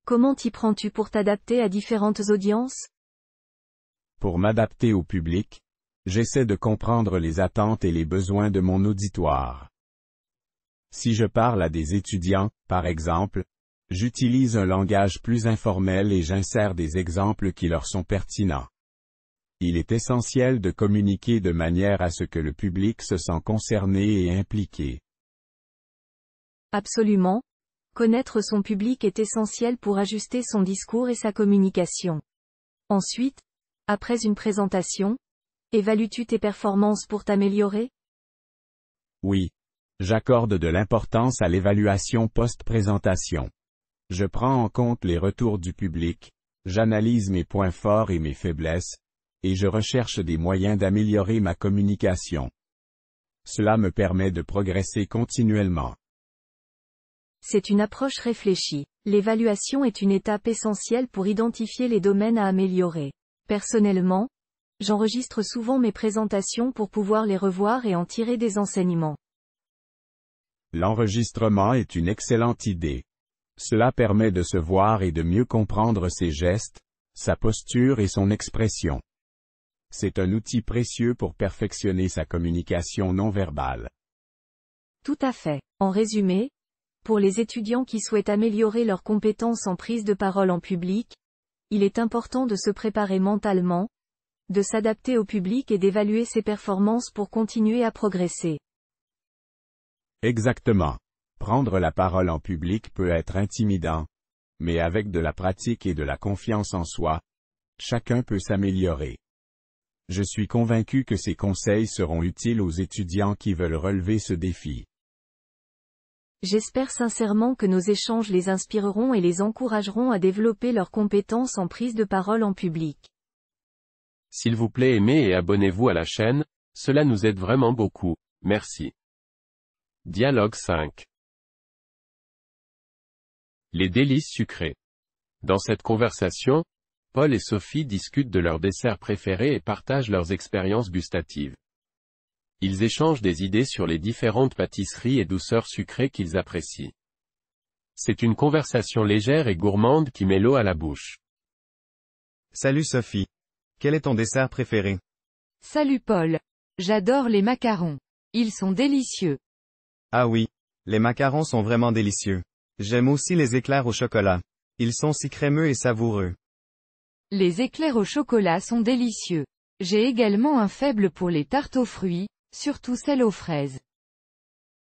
Comment t'y prends-tu pour t'adapter à différentes audiences Pour m'adapter au public, j'essaie de comprendre les attentes et les besoins de mon auditoire. Si je parle à des étudiants, par exemple, j'utilise un langage plus informel et j'insère des exemples qui leur sont pertinents. Il est essentiel de communiquer de manière à ce que le public se sent concerné et impliqué. Absolument. Connaître son public est essentiel pour ajuster son discours et sa communication. Ensuite, après une présentation, évalues-tu tes performances pour t'améliorer Oui. J'accorde de l'importance à l'évaluation post-présentation. Je prends en compte les retours du public, j'analyse mes points forts et mes faiblesses, et je recherche des moyens d'améliorer ma communication. Cela me permet de progresser continuellement. C'est une approche réfléchie. L'évaluation est une étape essentielle pour identifier les domaines à améliorer. Personnellement, j'enregistre souvent mes présentations pour pouvoir les revoir et en tirer des enseignements. L'enregistrement est une excellente idée. Cela permet de se voir et de mieux comprendre ses gestes, sa posture et son expression. C'est un outil précieux pour perfectionner sa communication non verbale. Tout à fait. En résumé, pour les étudiants qui souhaitent améliorer leurs compétences en prise de parole en public, il est important de se préparer mentalement, de s'adapter au public et d'évaluer ses performances pour continuer à progresser. Exactement. Prendre la parole en public peut être intimidant, mais avec de la pratique et de la confiance en soi, chacun peut s'améliorer. Je suis convaincu que ces conseils seront utiles aux étudiants qui veulent relever ce défi. J'espère sincèrement que nos échanges les inspireront et les encourageront à développer leurs compétences en prise de parole en public. S'il vous plaît aimez et abonnez-vous à la chaîne, cela nous aide vraiment beaucoup. Merci. Dialogue 5 Les délices sucrés Dans cette conversation, Paul et Sophie discutent de leurs desserts préférés et partagent leurs expériences gustatives. Ils échangent des idées sur les différentes pâtisseries et douceurs sucrées qu'ils apprécient. C'est une conversation légère et gourmande qui met l'eau à la bouche. Salut Sophie. Quel est ton dessert préféré Salut Paul. J'adore les macarons. Ils sont délicieux. Ah oui. Les macarons sont vraiment délicieux. J'aime aussi les éclairs au chocolat. Ils sont si crémeux et savoureux. Les éclairs au chocolat sont délicieux. J'ai également un faible pour les tartes aux fruits, Surtout celles aux fraises.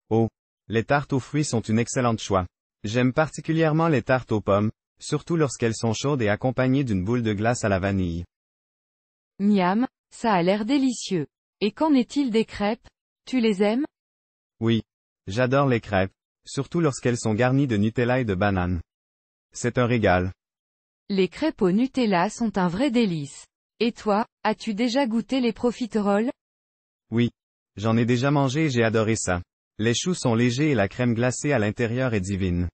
Oh. Les tartes aux fruits sont une excellente choix. J'aime particulièrement les tartes aux pommes, surtout lorsqu'elles sont chaudes et accompagnées d'une boule de glace à la vanille. Miam, ça a l'air délicieux. Et qu'en est-il des crêpes Tu les aimes Oui. J'adore les crêpes, surtout lorsqu'elles sont garnies de Nutella et de bananes. C'est un régal. Les crêpes au Nutella sont un vrai délice. Et toi, as-tu déjà goûté les profiteroles Oui. J'en ai déjà mangé et j'ai adoré ça. Les choux sont légers et la crème glacée à l'intérieur est divine.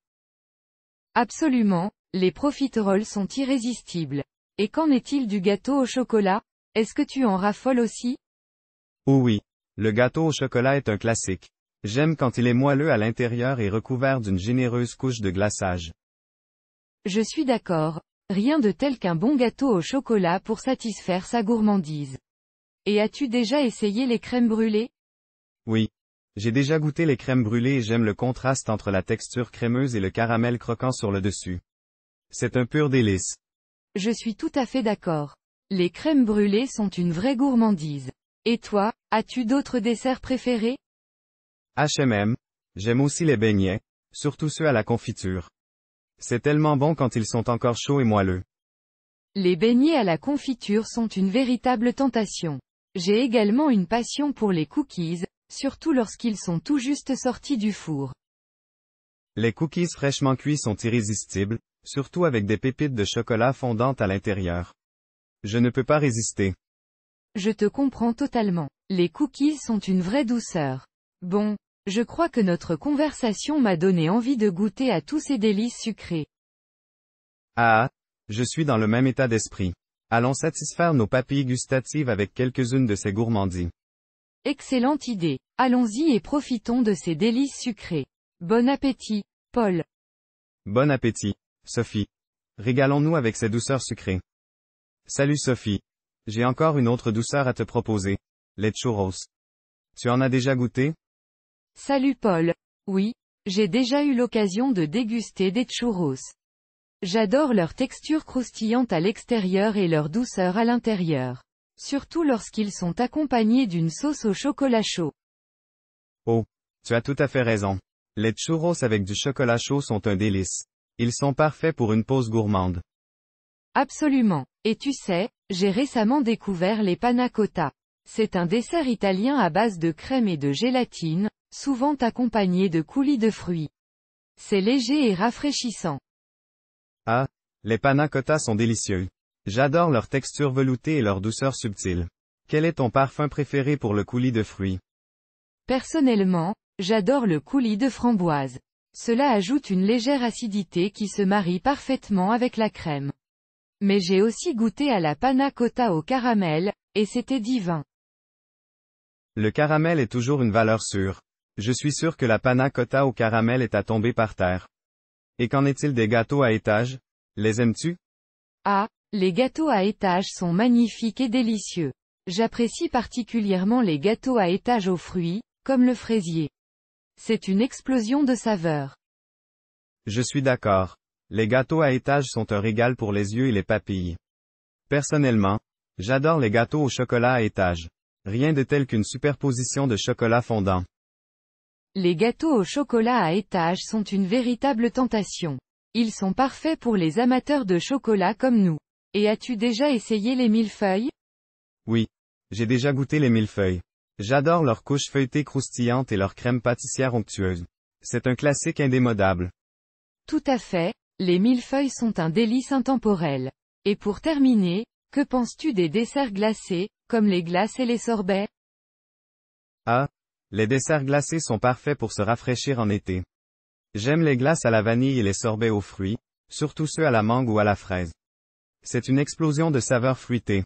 Absolument, les profiteroles sont irrésistibles. Et qu'en est-il du gâteau au chocolat Est-ce que tu en raffoles aussi oh Oui. Le gâteau au chocolat est un classique. J'aime quand il est moelleux à l'intérieur et recouvert d'une généreuse couche de glaçage. Je suis d'accord. Rien de tel qu'un bon gâteau au chocolat pour satisfaire sa gourmandise. Et as-tu déjà essayé les crèmes brûlées Oui. J'ai déjà goûté les crèmes brûlées et j'aime le contraste entre la texture crémeuse et le caramel croquant sur le dessus. C'est un pur délice. Je suis tout à fait d'accord. Les crèmes brûlées sont une vraie gourmandise. Et toi, as-tu d'autres desserts préférés HMM. J'aime aussi les beignets, surtout ceux à la confiture. C'est tellement bon quand ils sont encore chauds et moelleux. Les beignets à la confiture sont une véritable tentation. J'ai également une passion pour les cookies, surtout lorsqu'ils sont tout juste sortis du four. Les cookies fraîchement cuits sont irrésistibles, surtout avec des pépites de chocolat fondantes à l'intérieur. Je ne peux pas résister. Je te comprends totalement. Les cookies sont une vraie douceur. Bon, je crois que notre conversation m'a donné envie de goûter à tous ces délices sucrés. Ah, je suis dans le même état d'esprit. Allons satisfaire nos papilles gustatives avec quelques-unes de ces gourmandises. Excellente idée. Allons-y et profitons de ces délices sucrées. Bon appétit, Paul. Bon appétit, Sophie. Régalons-nous avec ces douceurs sucrées. Salut Sophie. J'ai encore une autre douceur à te proposer. Les churros. Tu en as déjà goûté? Salut Paul. Oui, j'ai déjà eu l'occasion de déguster des churros. J'adore leur texture croustillante à l'extérieur et leur douceur à l'intérieur. Surtout lorsqu'ils sont accompagnés d'une sauce au chocolat chaud. Oh, tu as tout à fait raison. Les churros avec du chocolat chaud sont un délice. Ils sont parfaits pour une pause gourmande. Absolument. Et tu sais, j'ai récemment découvert les panna cotta. C'est un dessert italien à base de crème et de gélatine, souvent accompagné de coulis de fruits. C'est léger et rafraîchissant. Ah, les panna cotta sont délicieux. J'adore leur texture veloutée et leur douceur subtile. Quel est ton parfum préféré pour le coulis de fruits Personnellement, j'adore le coulis de framboise. Cela ajoute une légère acidité qui se marie parfaitement avec la crème. Mais j'ai aussi goûté à la panna cotta au caramel, et c'était divin. Le caramel est toujours une valeur sûre. Je suis sûr que la panna cotta au caramel est à tomber par terre. Et qu'en est-il des gâteaux à étage Les aimes-tu Ah, les gâteaux à étage sont magnifiques et délicieux. J'apprécie particulièrement les gâteaux à étage aux fruits, comme le fraisier. C'est une explosion de saveur. Je suis d'accord. Les gâteaux à étage sont un régal pour les yeux et les papilles. Personnellement, j'adore les gâteaux au chocolat à étage. Rien de tel qu'une superposition de chocolat fondant. Les gâteaux au chocolat à étage sont une véritable tentation. Ils sont parfaits pour les amateurs de chocolat comme nous. Et as-tu déjà essayé les millefeuilles Oui. J'ai déjà goûté les millefeuilles. J'adore leur couche feuilletée croustillante et leur crème pâtissière onctueuse. C'est un classique indémodable. Tout à fait, les millefeuilles sont un délice intemporel. Et pour terminer, que penses-tu des desserts glacés, comme les glaces et les sorbets Ah, les desserts glacés sont parfaits pour se rafraîchir en été. J'aime les glaces à la vanille et les sorbets aux fruits, surtout ceux à la mangue ou à la fraise. C'est une explosion de saveurs fruitées.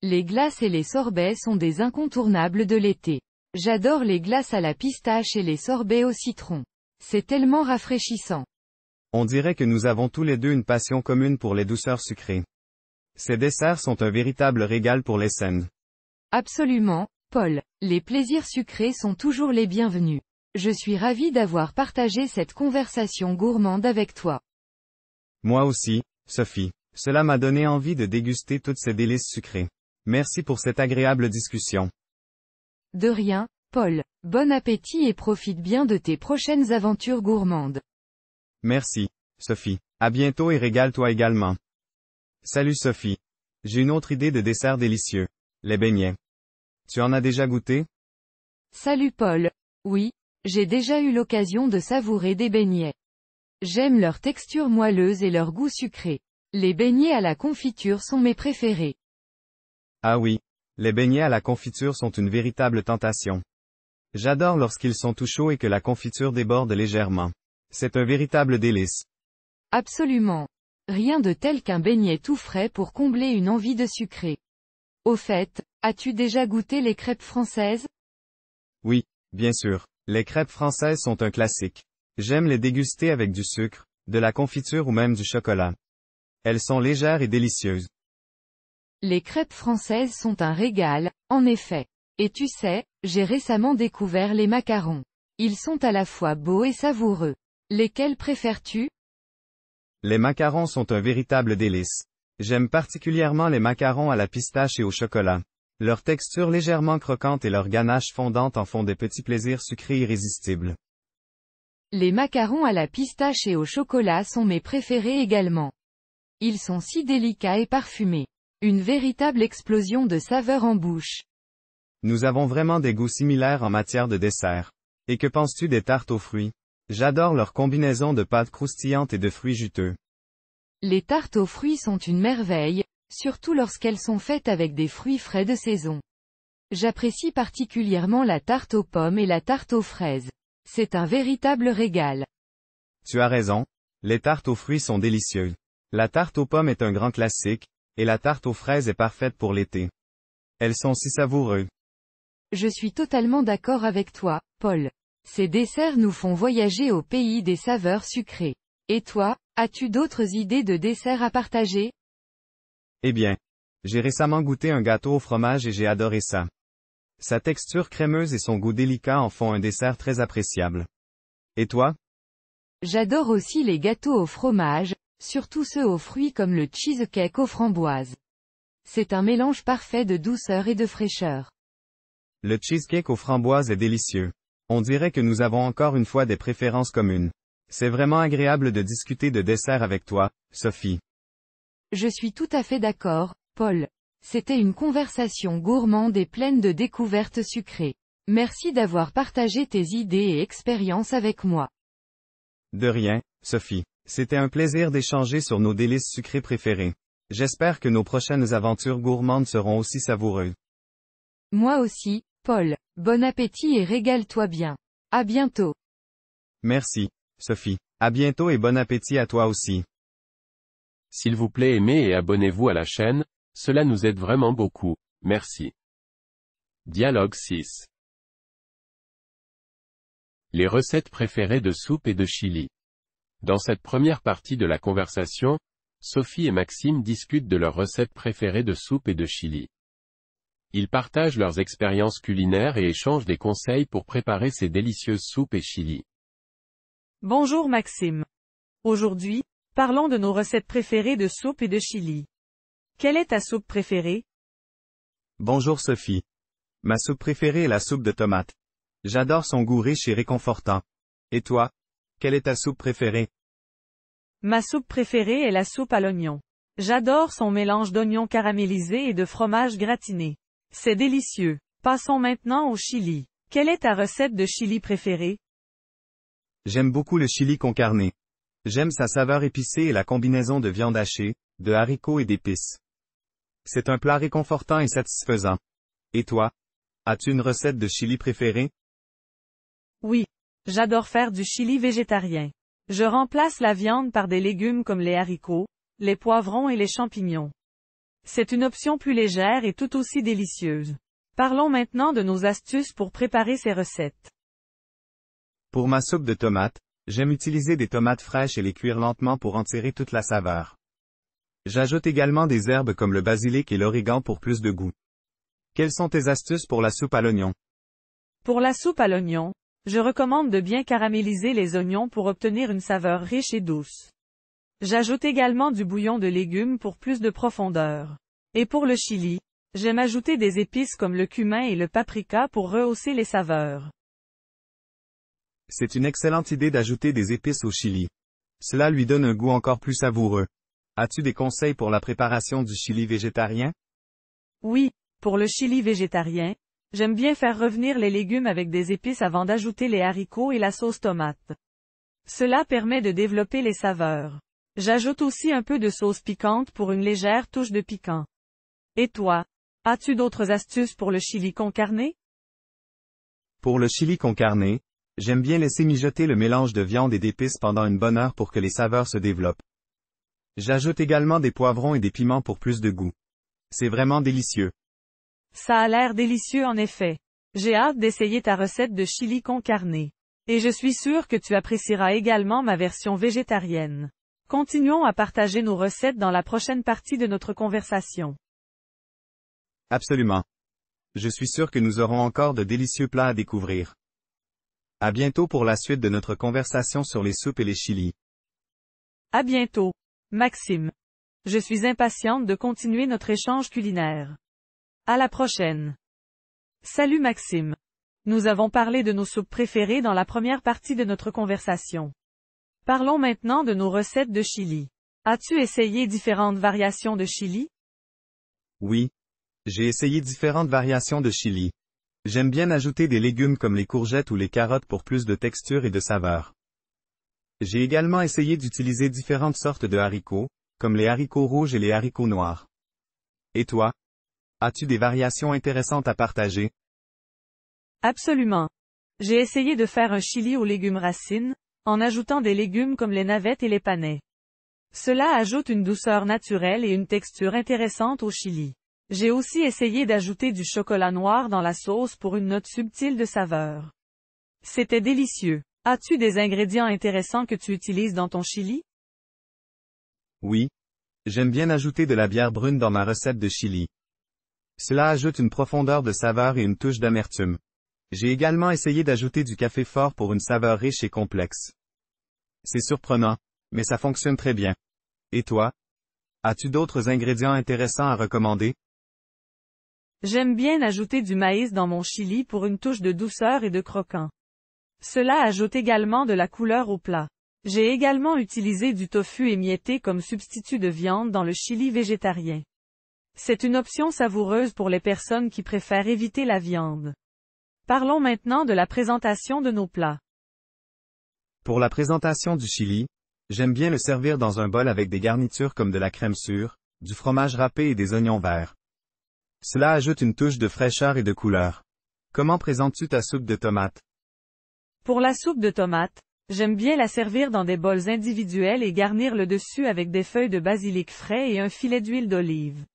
Les glaces et les sorbets sont des incontournables de l'été. J'adore les glaces à la pistache et les sorbets au citron. C'est tellement rafraîchissant. On dirait que nous avons tous les deux une passion commune pour les douceurs sucrées. Ces desserts sont un véritable régal pour les scènes. Absolument, Paul. Les plaisirs sucrés sont toujours les bienvenus. Je suis ravi d'avoir partagé cette conversation gourmande avec toi. Moi aussi, Sophie. Cela m'a donné envie de déguster toutes ces délices sucrées. Merci pour cette agréable discussion. De rien, Paul. Bon appétit et profite bien de tes prochaines aventures gourmandes. Merci, Sophie. À bientôt et régale-toi également. Salut Sophie. J'ai une autre idée de dessert délicieux. Les beignets. Tu en as déjà goûté Salut Paul. Oui, j'ai déjà eu l'occasion de savourer des beignets. J'aime leur texture moelleuse et leur goût sucré. Les beignets à la confiture sont mes préférés. Ah oui, les beignets à la confiture sont une véritable tentation. J'adore lorsqu'ils sont tout chauds et que la confiture déborde légèrement. C'est un véritable délice. Absolument. Rien de tel qu'un beignet tout frais pour combler une envie de sucré. Au fait, as-tu déjà goûté les crêpes françaises Oui, bien sûr. Les crêpes françaises sont un classique. J'aime les déguster avec du sucre, de la confiture ou même du chocolat. Elles sont légères et délicieuses. Les crêpes françaises sont un régal, en effet. Et tu sais, j'ai récemment découvert les macarons. Ils sont à la fois beaux et savoureux. Lesquels préfères-tu Les macarons sont un véritable délice. J'aime particulièrement les macarons à la pistache et au chocolat. Leur texture légèrement croquante et leur ganache fondante en font des petits plaisirs sucrés irrésistibles. Les macarons à la pistache et au chocolat sont mes préférés également. Ils sont si délicats et parfumés. Une véritable explosion de saveurs en bouche. Nous avons vraiment des goûts similaires en matière de dessert. Et que penses-tu des tartes aux fruits J'adore leur combinaison de pâtes croustillantes et de fruits juteux. Les tartes aux fruits sont une merveille, surtout lorsqu'elles sont faites avec des fruits frais de saison. J'apprécie particulièrement la tarte aux pommes et la tarte aux fraises. C'est un véritable régal. Tu as raison, les tartes aux fruits sont délicieuses. La tarte aux pommes est un grand classique, et la tarte aux fraises est parfaite pour l'été. Elles sont si savoureuses. Je suis totalement d'accord avec toi, Paul. Ces desserts nous font voyager au pays des saveurs sucrées. Et toi, as-tu d'autres idées de dessert à partager Eh bien, j'ai récemment goûté un gâteau au fromage et j'ai adoré ça. Sa texture crémeuse et son goût délicat en font un dessert très appréciable. Et toi J'adore aussi les gâteaux au fromage, surtout ceux aux fruits comme le cheesecake aux framboises. C'est un mélange parfait de douceur et de fraîcheur. Le cheesecake aux framboises est délicieux. On dirait que nous avons encore une fois des préférences communes. C'est vraiment agréable de discuter de dessert avec toi, Sophie. Je suis tout à fait d'accord, Paul. C'était une conversation gourmande et pleine de découvertes sucrées. Merci d'avoir partagé tes idées et expériences avec moi. De rien, Sophie. C'était un plaisir d'échanger sur nos délices sucrés préférés. J'espère que nos prochaines aventures gourmandes seront aussi savoureuses. Moi aussi, Paul. Bon appétit et régale-toi bien. À bientôt. Merci. Sophie. À bientôt et bon appétit à toi aussi. S'il vous plaît aimez et abonnez-vous à la chaîne, cela nous aide vraiment beaucoup. Merci. Dialogue 6. Les recettes préférées de soupe et de chili. Dans cette première partie de la conversation, Sophie et Maxime discutent de leurs recettes préférées de soupe et de chili. Ils partagent leurs expériences culinaires et échangent des conseils pour préparer ces délicieuses soupes et chili. Bonjour Maxime. Aujourd'hui, parlons de nos recettes préférées de soupe et de chili. Quelle est ta soupe préférée? Bonjour Sophie. Ma soupe préférée est la soupe de tomate. J'adore son goût riche et réconfortant. Et toi? Quelle est ta soupe préférée? Ma soupe préférée est la soupe à l'oignon. J'adore son mélange d'oignons caramélisés et de fromage gratiné. C'est délicieux. Passons maintenant au chili. Quelle est ta recette de chili préférée? J'aime beaucoup le chili con J'aime sa saveur épicée et la combinaison de viande hachée, de haricots et d'épices. C'est un plat réconfortant et satisfaisant. Et toi? As-tu une recette de chili préférée? Oui. J'adore faire du chili végétarien. Je remplace la viande par des légumes comme les haricots, les poivrons et les champignons. C'est une option plus légère et tout aussi délicieuse. Parlons maintenant de nos astuces pour préparer ces recettes. Pour ma soupe de tomates, j'aime utiliser des tomates fraîches et les cuire lentement pour en tirer toute la saveur. J'ajoute également des herbes comme le basilic et l'origan pour plus de goût. Quelles sont tes astuces pour la soupe à l'oignon? Pour la soupe à l'oignon, je recommande de bien caraméliser les oignons pour obtenir une saveur riche et douce. J'ajoute également du bouillon de légumes pour plus de profondeur. Et pour le chili, j'aime ajouter des épices comme le cumin et le paprika pour rehausser les saveurs. C'est une excellente idée d'ajouter des épices au chili. Cela lui donne un goût encore plus savoureux. As-tu des conseils pour la préparation du chili végétarien? Oui, pour le chili végétarien, j'aime bien faire revenir les légumes avec des épices avant d'ajouter les haricots et la sauce tomate. Cela permet de développer les saveurs. J'ajoute aussi un peu de sauce piquante pour une légère touche de piquant. Et toi, as-tu d'autres astuces pour le chili concarné? Pour le chili concarné, J'aime bien laisser mijoter le mélange de viande et d'épices pendant une bonne heure pour que les saveurs se développent. J'ajoute également des poivrons et des piments pour plus de goût. C'est vraiment délicieux. Ça a l'air délicieux en effet. J'ai hâte d'essayer ta recette de chili con carne. Et je suis sûre que tu apprécieras également ma version végétarienne. Continuons à partager nos recettes dans la prochaine partie de notre conversation. Absolument. Je suis sûr que nous aurons encore de délicieux plats à découvrir. À bientôt pour la suite de notre conversation sur les soupes et les chilis. À bientôt. Maxime. Je suis impatiente de continuer notre échange culinaire. À la prochaine. Salut Maxime. Nous avons parlé de nos soupes préférées dans la première partie de notre conversation. Parlons maintenant de nos recettes de chili. As-tu essayé différentes variations de chili? Oui. J'ai essayé différentes variations de chili. J'aime bien ajouter des légumes comme les courgettes ou les carottes pour plus de texture et de saveur. J'ai également essayé d'utiliser différentes sortes de haricots, comme les haricots rouges et les haricots noirs. Et toi As-tu des variations intéressantes à partager Absolument. J'ai essayé de faire un chili aux légumes racines, en ajoutant des légumes comme les navettes et les panais. Cela ajoute une douceur naturelle et une texture intéressante au chili. J'ai aussi essayé d'ajouter du chocolat noir dans la sauce pour une note subtile de saveur. C'était délicieux. As-tu des ingrédients intéressants que tu utilises dans ton chili? Oui. J'aime bien ajouter de la bière brune dans ma recette de chili. Cela ajoute une profondeur de saveur et une touche d'amertume. J'ai également essayé d'ajouter du café fort pour une saveur riche et complexe. C'est surprenant, mais ça fonctionne très bien. Et toi? As-tu d'autres ingrédients intéressants à recommander? J'aime bien ajouter du maïs dans mon chili pour une touche de douceur et de croquant. Cela ajoute également de la couleur au plat. J'ai également utilisé du tofu émietté comme substitut de viande dans le chili végétarien. C'est une option savoureuse pour les personnes qui préfèrent éviter la viande. Parlons maintenant de la présentation de nos plats. Pour la présentation du chili, j'aime bien le servir dans un bol avec des garnitures comme de la crème sûre, du fromage râpé et des oignons verts. Cela ajoute une touche de fraîcheur et de couleur. Comment présentes-tu ta soupe de tomates? Pour la soupe de tomates, j'aime bien la servir dans des bols individuels et garnir le dessus avec des feuilles de basilic frais et un filet d'huile d'olive.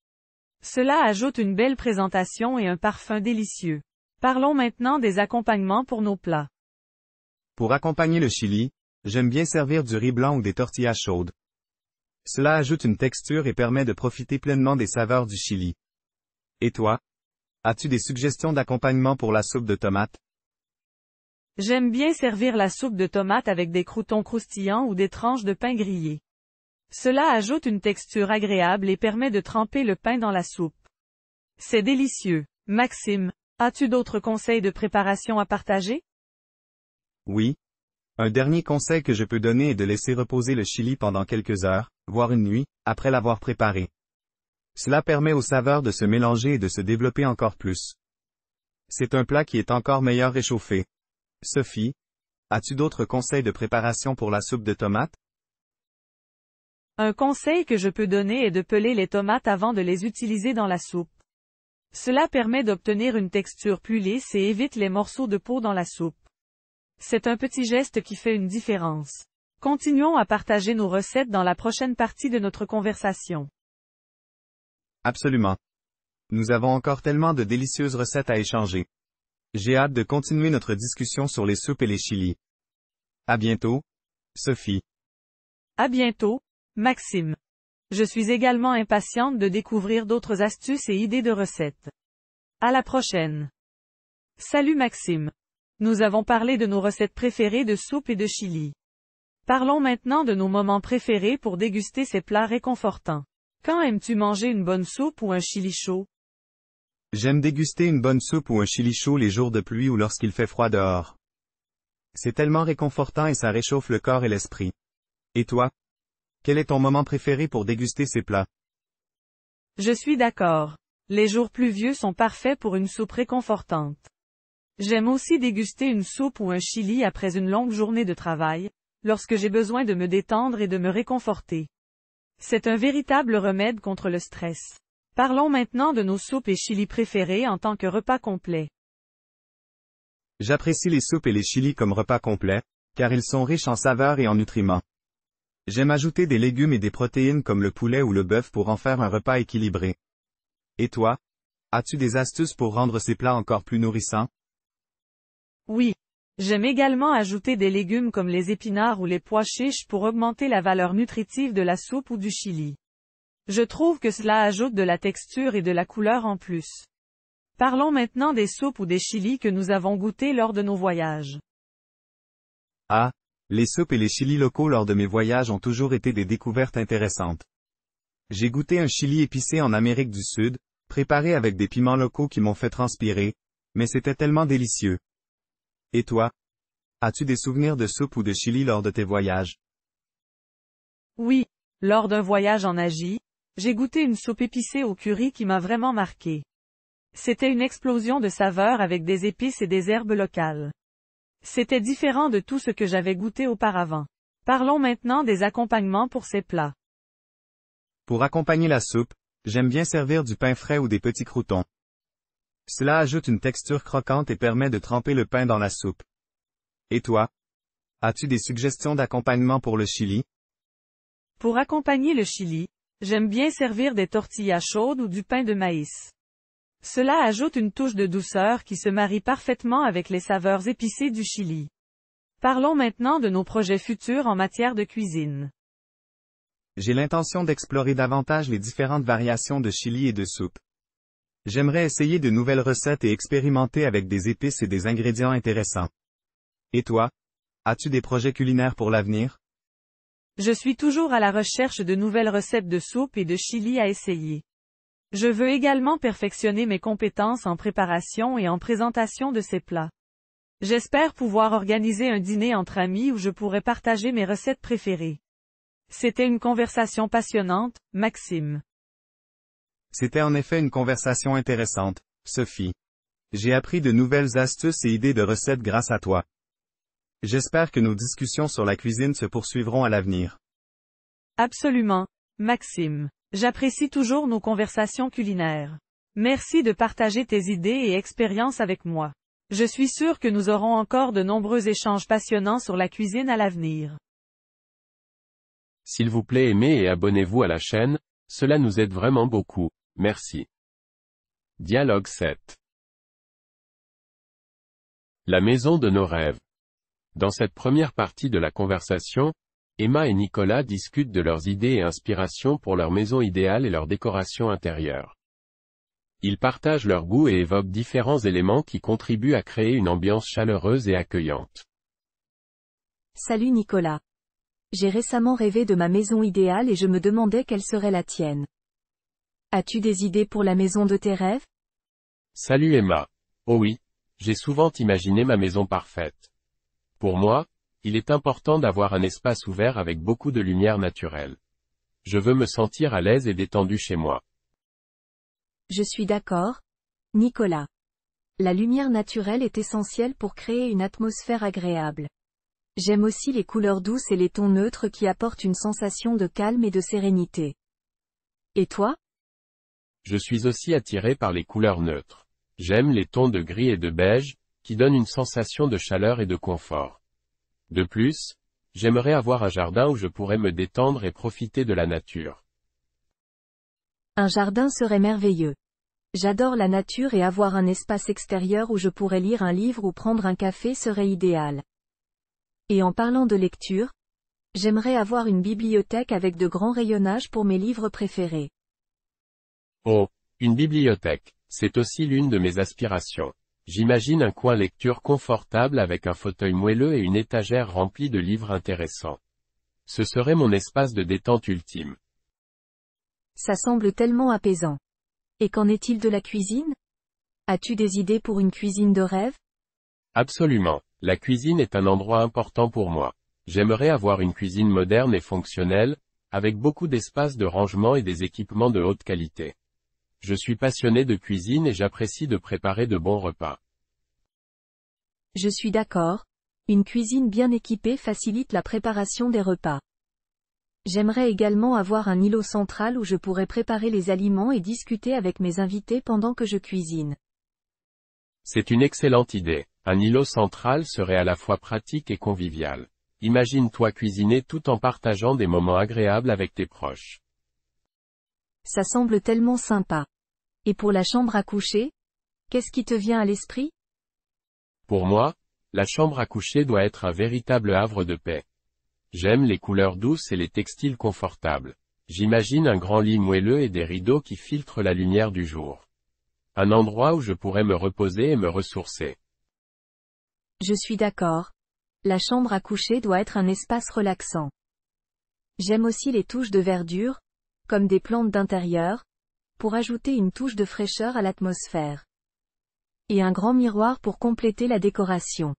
Cela ajoute une belle présentation et un parfum délicieux. Parlons maintenant des accompagnements pour nos plats. Pour accompagner le chili, j'aime bien servir du riz blanc ou des tortillas chaudes. Cela ajoute une texture et permet de profiter pleinement des saveurs du chili. Et toi As-tu des suggestions d'accompagnement pour la soupe de tomate J'aime bien servir la soupe de tomate avec des croutons croustillants ou des tranches de pain grillé. Cela ajoute une texture agréable et permet de tremper le pain dans la soupe. C'est délicieux. Maxime, as-tu d'autres conseils de préparation à partager? Oui. Un dernier conseil que je peux donner est de laisser reposer le chili pendant quelques heures, voire une nuit, après l'avoir préparé. Cela permet aux saveurs de se mélanger et de se développer encore plus. C'est un plat qui est encore meilleur réchauffé. Sophie, as-tu d'autres conseils de préparation pour la soupe de tomates? Un conseil que je peux donner est de peler les tomates avant de les utiliser dans la soupe. Cela permet d'obtenir une texture plus lisse et évite les morceaux de peau dans la soupe. C'est un petit geste qui fait une différence. Continuons à partager nos recettes dans la prochaine partie de notre conversation. Absolument. Nous avons encore tellement de délicieuses recettes à échanger. J'ai hâte de continuer notre discussion sur les soupes et les chilis. À bientôt. Sophie. À bientôt, Maxime. Je suis également impatiente de découvrir d'autres astuces et idées de recettes. À la prochaine. Salut Maxime. Nous avons parlé de nos recettes préférées de soupe et de chili. Parlons maintenant de nos moments préférés pour déguster ces plats réconfortants. Quand aimes-tu manger une bonne soupe ou un chili chaud? J'aime déguster une bonne soupe ou un chili chaud les jours de pluie ou lorsqu'il fait froid dehors. C'est tellement réconfortant et ça réchauffe le corps et l'esprit. Et toi? Quel est ton moment préféré pour déguster ces plats? Je suis d'accord. Les jours pluvieux sont parfaits pour une soupe réconfortante. J'aime aussi déguster une soupe ou un chili après une longue journée de travail, lorsque j'ai besoin de me détendre et de me réconforter. C'est un véritable remède contre le stress. Parlons maintenant de nos soupes et chilis préférés en tant que repas complet. J'apprécie les soupes et les chilis comme repas complet, car ils sont riches en saveurs et en nutriments. J'aime ajouter des légumes et des protéines comme le poulet ou le bœuf pour en faire un repas équilibré. Et toi, as-tu des astuces pour rendre ces plats encore plus nourrissants? Oui, J'aime également ajouter des légumes comme les épinards ou les pois chiches pour augmenter la valeur nutritive de la soupe ou du chili. Je trouve que cela ajoute de la texture et de la couleur en plus. Parlons maintenant des soupes ou des chilis que nous avons goûtés lors de nos voyages. Ah, les soupes et les chilis locaux lors de mes voyages ont toujours été des découvertes intéressantes. J'ai goûté un chili épicé en Amérique du Sud, préparé avec des piments locaux qui m'ont fait transpirer, mais c'était tellement délicieux. Et toi As-tu des souvenirs de soupe ou de chili lors de tes voyages Oui, lors d'un voyage en Asie, j'ai goûté une soupe épicée au curry qui m'a vraiment marqué. C'était une explosion de saveurs avec des épices et des herbes locales. C'était différent de tout ce que j'avais goûté auparavant. Parlons maintenant des accompagnements pour ces plats. Pour accompagner la soupe, j'aime bien servir du pain frais ou des petits croutons. Cela ajoute une texture croquante et permet de tremper le pain dans la soupe. Et toi As-tu des suggestions d'accompagnement pour le chili Pour accompagner le chili, j'aime bien servir des tortillas chaudes ou du pain de maïs. Cela ajoute une touche de douceur qui se marie parfaitement avec les saveurs épicées du chili. Parlons maintenant de nos projets futurs en matière de cuisine. J'ai l'intention d'explorer davantage les différentes variations de chili et de soupe. J'aimerais essayer de nouvelles recettes et expérimenter avec des épices et des ingrédients intéressants. Et toi As-tu des projets culinaires pour l'avenir Je suis toujours à la recherche de nouvelles recettes de soupe et de chili à essayer. Je veux également perfectionner mes compétences en préparation et en présentation de ces plats. J'espère pouvoir organiser un dîner entre amis où je pourrai partager mes recettes préférées. C'était une conversation passionnante, Maxime. C'était en effet une conversation intéressante, Sophie. J'ai appris de nouvelles astuces et idées de recettes grâce à toi. J'espère que nos discussions sur la cuisine se poursuivront à l'avenir. Absolument, Maxime. J'apprécie toujours nos conversations culinaires. Merci de partager tes idées et expériences avec moi. Je suis sûr que nous aurons encore de nombreux échanges passionnants sur la cuisine à l'avenir. S'il vous plaît aimez et abonnez-vous à la chaîne, cela nous aide vraiment beaucoup. Merci. Dialogue 7. La maison de nos rêves. Dans cette première partie de la conversation, Emma et Nicolas discutent de leurs idées et inspirations pour leur maison idéale et leur décoration intérieure. Ils partagent leurs goûts et évoquent différents éléments qui contribuent à créer une ambiance chaleureuse et accueillante. Salut Nicolas. J'ai récemment rêvé de ma maison idéale et je me demandais quelle serait la tienne. As-tu des idées pour la maison de tes rêves Salut Emma. Oh oui, j'ai souvent imaginé ma maison parfaite. Pour moi, il est important d'avoir un espace ouvert avec beaucoup de lumière naturelle. Je veux me sentir à l'aise et détendu chez moi. Je suis d'accord. Nicolas. La lumière naturelle est essentielle pour créer une atmosphère agréable. J'aime aussi les couleurs douces et les tons neutres qui apportent une sensation de calme et de sérénité. Et toi je suis aussi attiré par les couleurs neutres. J'aime les tons de gris et de beige, qui donnent une sensation de chaleur et de confort. De plus, j'aimerais avoir un jardin où je pourrais me détendre et profiter de la nature. Un jardin serait merveilleux. J'adore la nature et avoir un espace extérieur où je pourrais lire un livre ou prendre un café serait idéal. Et en parlant de lecture, j'aimerais avoir une bibliothèque avec de grands rayonnages pour mes livres préférés. Oh, une bibliothèque, c'est aussi l'une de mes aspirations. J'imagine un coin lecture confortable avec un fauteuil moelleux et une étagère remplie de livres intéressants. Ce serait mon espace de détente ultime. Ça semble tellement apaisant. Et qu'en est-il de la cuisine As-tu des idées pour une cuisine de rêve Absolument. La cuisine est un endroit important pour moi. J'aimerais avoir une cuisine moderne et fonctionnelle, avec beaucoup d'espace de rangement et des équipements de haute qualité. Je suis passionné de cuisine et j'apprécie de préparer de bons repas. Je suis d'accord. Une cuisine bien équipée facilite la préparation des repas. J'aimerais également avoir un îlot central où je pourrais préparer les aliments et discuter avec mes invités pendant que je cuisine. C'est une excellente idée. Un îlot central serait à la fois pratique et convivial. Imagine-toi cuisiner tout en partageant des moments agréables avec tes proches. Ça semble tellement sympa. Et pour la chambre à coucher Qu'est-ce qui te vient à l'esprit Pour moi, la chambre à coucher doit être un véritable havre de paix. J'aime les couleurs douces et les textiles confortables. J'imagine un grand lit moelleux et des rideaux qui filtrent la lumière du jour. Un endroit où je pourrais me reposer et me ressourcer. Je suis d'accord. La chambre à coucher doit être un espace relaxant. J'aime aussi les touches de verdure, comme des plantes d'intérieur, pour ajouter une touche de fraîcheur à l'atmosphère. Et un grand miroir pour compléter la décoration.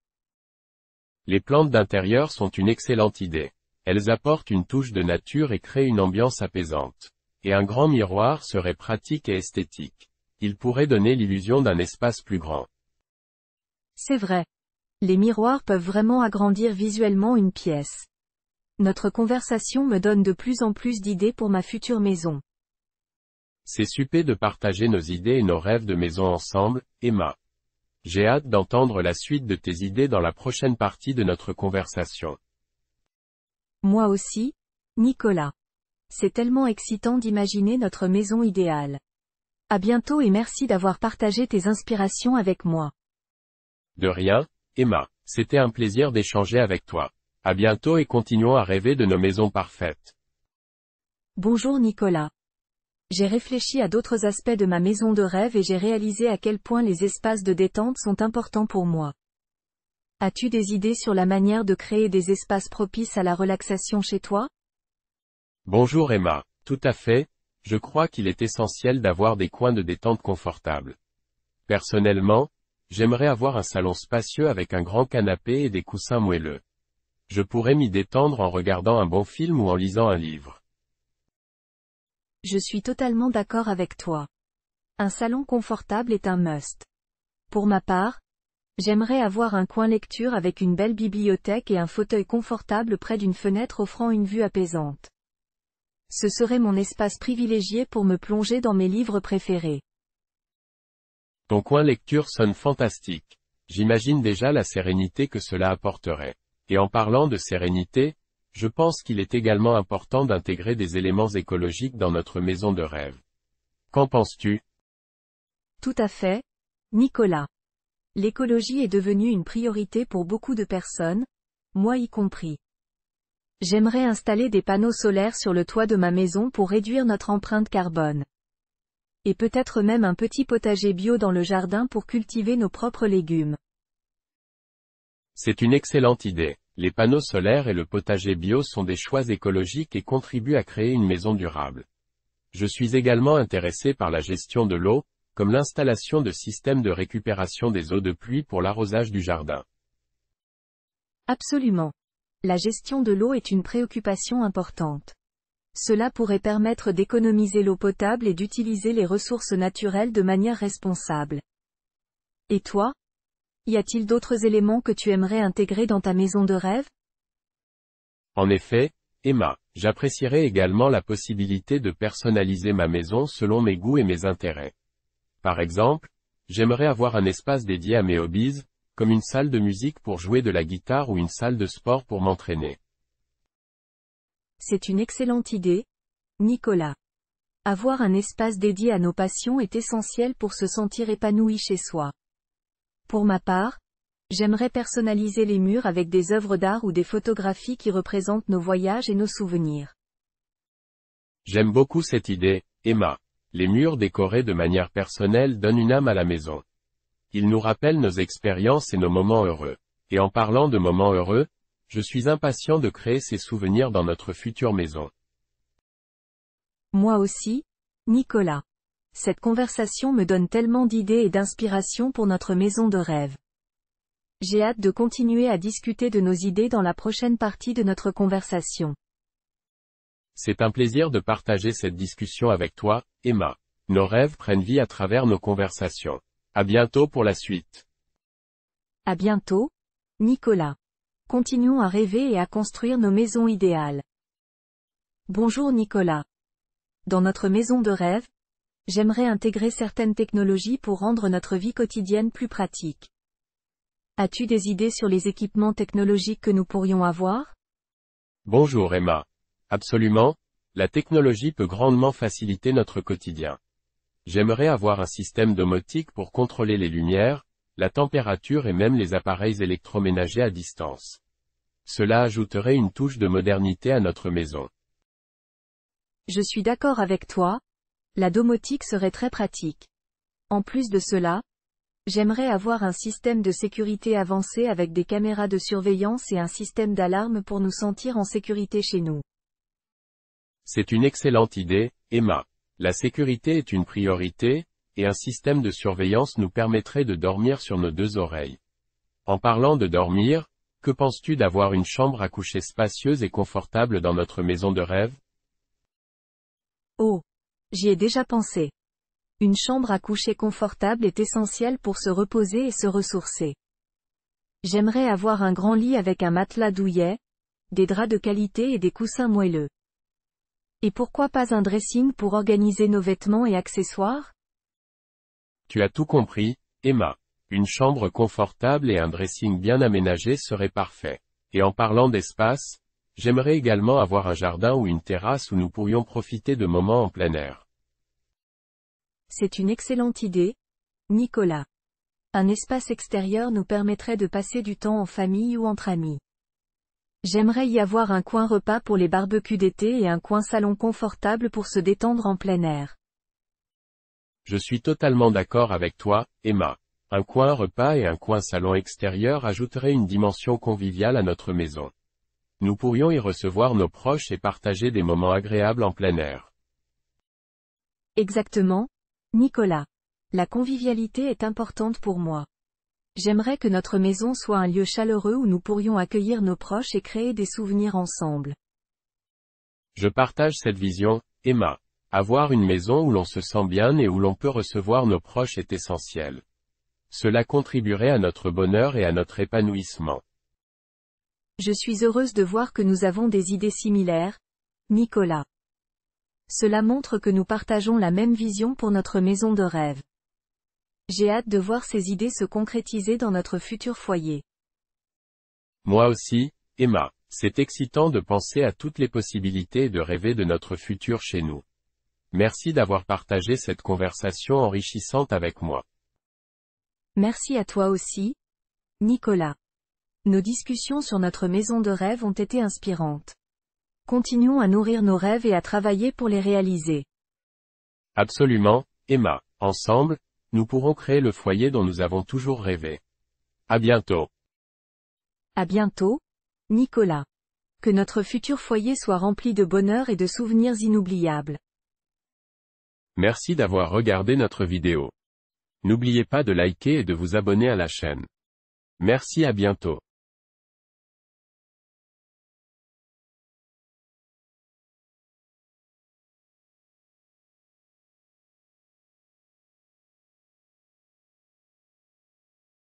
Les plantes d'intérieur sont une excellente idée. Elles apportent une touche de nature et créent une ambiance apaisante. Et un grand miroir serait pratique et esthétique. Il pourrait donner l'illusion d'un espace plus grand. C'est vrai. Les miroirs peuvent vraiment agrandir visuellement une pièce. Notre conversation me donne de plus en plus d'idées pour ma future maison. C'est super de partager nos idées et nos rêves de maison ensemble, Emma. J'ai hâte d'entendre la suite de tes idées dans la prochaine partie de notre conversation. Moi aussi, Nicolas. C'est tellement excitant d'imaginer notre maison idéale. À bientôt et merci d'avoir partagé tes inspirations avec moi. De rien, Emma. C'était un plaisir d'échanger avec toi. À bientôt et continuons à rêver de nos maisons parfaites. Bonjour Nicolas. J'ai réfléchi à d'autres aspects de ma maison de rêve et j'ai réalisé à quel point les espaces de détente sont importants pour moi. As-tu des idées sur la manière de créer des espaces propices à la relaxation chez toi Bonjour Emma, tout à fait, je crois qu'il est essentiel d'avoir des coins de détente confortables. Personnellement, j'aimerais avoir un salon spacieux avec un grand canapé et des coussins moelleux. Je pourrais m'y détendre en regardant un bon film ou en lisant un livre. Je suis totalement d'accord avec toi. Un salon confortable est un must. Pour ma part, j'aimerais avoir un coin lecture avec une belle bibliothèque et un fauteuil confortable près d'une fenêtre offrant une vue apaisante. Ce serait mon espace privilégié pour me plonger dans mes livres préférés. Ton coin lecture sonne fantastique. J'imagine déjà la sérénité que cela apporterait. Et en parlant de sérénité, je pense qu'il est également important d'intégrer des éléments écologiques dans notre maison de rêve. Qu'en penses-tu Tout à fait, Nicolas. L'écologie est devenue une priorité pour beaucoup de personnes, moi y compris. J'aimerais installer des panneaux solaires sur le toit de ma maison pour réduire notre empreinte carbone. Et peut-être même un petit potager bio dans le jardin pour cultiver nos propres légumes. C'est une excellente idée. Les panneaux solaires et le potager bio sont des choix écologiques et contribuent à créer une maison durable. Je suis également intéressé par la gestion de l'eau, comme l'installation de systèmes de récupération des eaux de pluie pour l'arrosage du jardin. Absolument. La gestion de l'eau est une préoccupation importante. Cela pourrait permettre d'économiser l'eau potable et d'utiliser les ressources naturelles de manière responsable. Et toi, y a-t-il d'autres éléments que tu aimerais intégrer dans ta maison de rêve En effet, Emma, j'apprécierais également la possibilité de personnaliser ma maison selon mes goûts et mes intérêts. Par exemple, j'aimerais avoir un espace dédié à mes hobbies, comme une salle de musique pour jouer de la guitare ou une salle de sport pour m'entraîner. C'est une excellente idée, Nicolas. Avoir un espace dédié à nos passions est essentiel pour se sentir épanoui chez soi. Pour ma part, j'aimerais personnaliser les murs avec des œuvres d'art ou des photographies qui représentent nos voyages et nos souvenirs. J'aime beaucoup cette idée, Emma. Les murs décorés de manière personnelle donnent une âme à la maison. Ils nous rappellent nos expériences et nos moments heureux. Et en parlant de moments heureux, je suis impatient de créer ces souvenirs dans notre future maison. Moi aussi, Nicolas. Cette conversation me donne tellement d'idées et d'inspiration pour notre maison de rêve. J'ai hâte de continuer à discuter de nos idées dans la prochaine partie de notre conversation. C'est un plaisir de partager cette discussion avec toi, Emma. Nos rêves prennent vie à travers nos conversations. À bientôt pour la suite. À bientôt, Nicolas. Continuons à rêver et à construire nos maisons idéales. Bonjour Nicolas. Dans notre maison de rêve, J'aimerais intégrer certaines technologies pour rendre notre vie quotidienne plus pratique. As-tu des idées sur les équipements technologiques que nous pourrions avoir Bonjour Emma. Absolument, la technologie peut grandement faciliter notre quotidien. J'aimerais avoir un système domotique pour contrôler les lumières, la température et même les appareils électroménagers à distance. Cela ajouterait une touche de modernité à notre maison. Je suis d'accord avec toi, la domotique serait très pratique. En plus de cela, j'aimerais avoir un système de sécurité avancé avec des caméras de surveillance et un système d'alarme pour nous sentir en sécurité chez nous. C'est une excellente idée, Emma. La sécurité est une priorité, et un système de surveillance nous permettrait de dormir sur nos deux oreilles. En parlant de dormir, que penses-tu d'avoir une chambre à coucher spacieuse et confortable dans notre maison de rêve Oh J'y ai déjà pensé. Une chambre à coucher confortable est essentielle pour se reposer et se ressourcer. J'aimerais avoir un grand lit avec un matelas douillet, des draps de qualité et des coussins moelleux. Et pourquoi pas un dressing pour organiser nos vêtements et accessoires Tu as tout compris, Emma. Une chambre confortable et un dressing bien aménagé serait parfait. Et en parlant d'espace, j'aimerais également avoir un jardin ou une terrasse où nous pourrions profiter de moments en plein air. C'est une excellente idée, Nicolas. Un espace extérieur nous permettrait de passer du temps en famille ou entre amis. J'aimerais y avoir un coin repas pour les barbecues d'été et un coin salon confortable pour se détendre en plein air. Je suis totalement d'accord avec toi, Emma. Un coin repas et un coin salon extérieur ajouteraient une dimension conviviale à notre maison. Nous pourrions y recevoir nos proches et partager des moments agréables en plein air. Exactement, Nicolas. La convivialité est importante pour moi. J'aimerais que notre maison soit un lieu chaleureux où nous pourrions accueillir nos proches et créer des souvenirs ensemble. Je partage cette vision, Emma. Avoir une maison où l'on se sent bien et où l'on peut recevoir nos proches est essentiel. Cela contribuerait à notre bonheur et à notre épanouissement. Je suis heureuse de voir que nous avons des idées similaires. Nicolas. Cela montre que nous partageons la même vision pour notre maison de rêve. J'ai hâte de voir ces idées se concrétiser dans notre futur foyer. Moi aussi, Emma, c'est excitant de penser à toutes les possibilités et de rêver de notre futur chez nous. Merci d'avoir partagé cette conversation enrichissante avec moi. Merci à toi aussi, Nicolas. Nos discussions sur notre maison de rêve ont été inspirantes. Continuons à nourrir nos rêves et à travailler pour les réaliser. Absolument, Emma. Ensemble, nous pourrons créer le foyer dont nous avons toujours rêvé. À bientôt. À bientôt, Nicolas. Que notre futur foyer soit rempli de bonheur et de souvenirs inoubliables. Merci d'avoir regardé notre vidéo. N'oubliez pas de liker et de vous abonner à la chaîne. Merci à bientôt.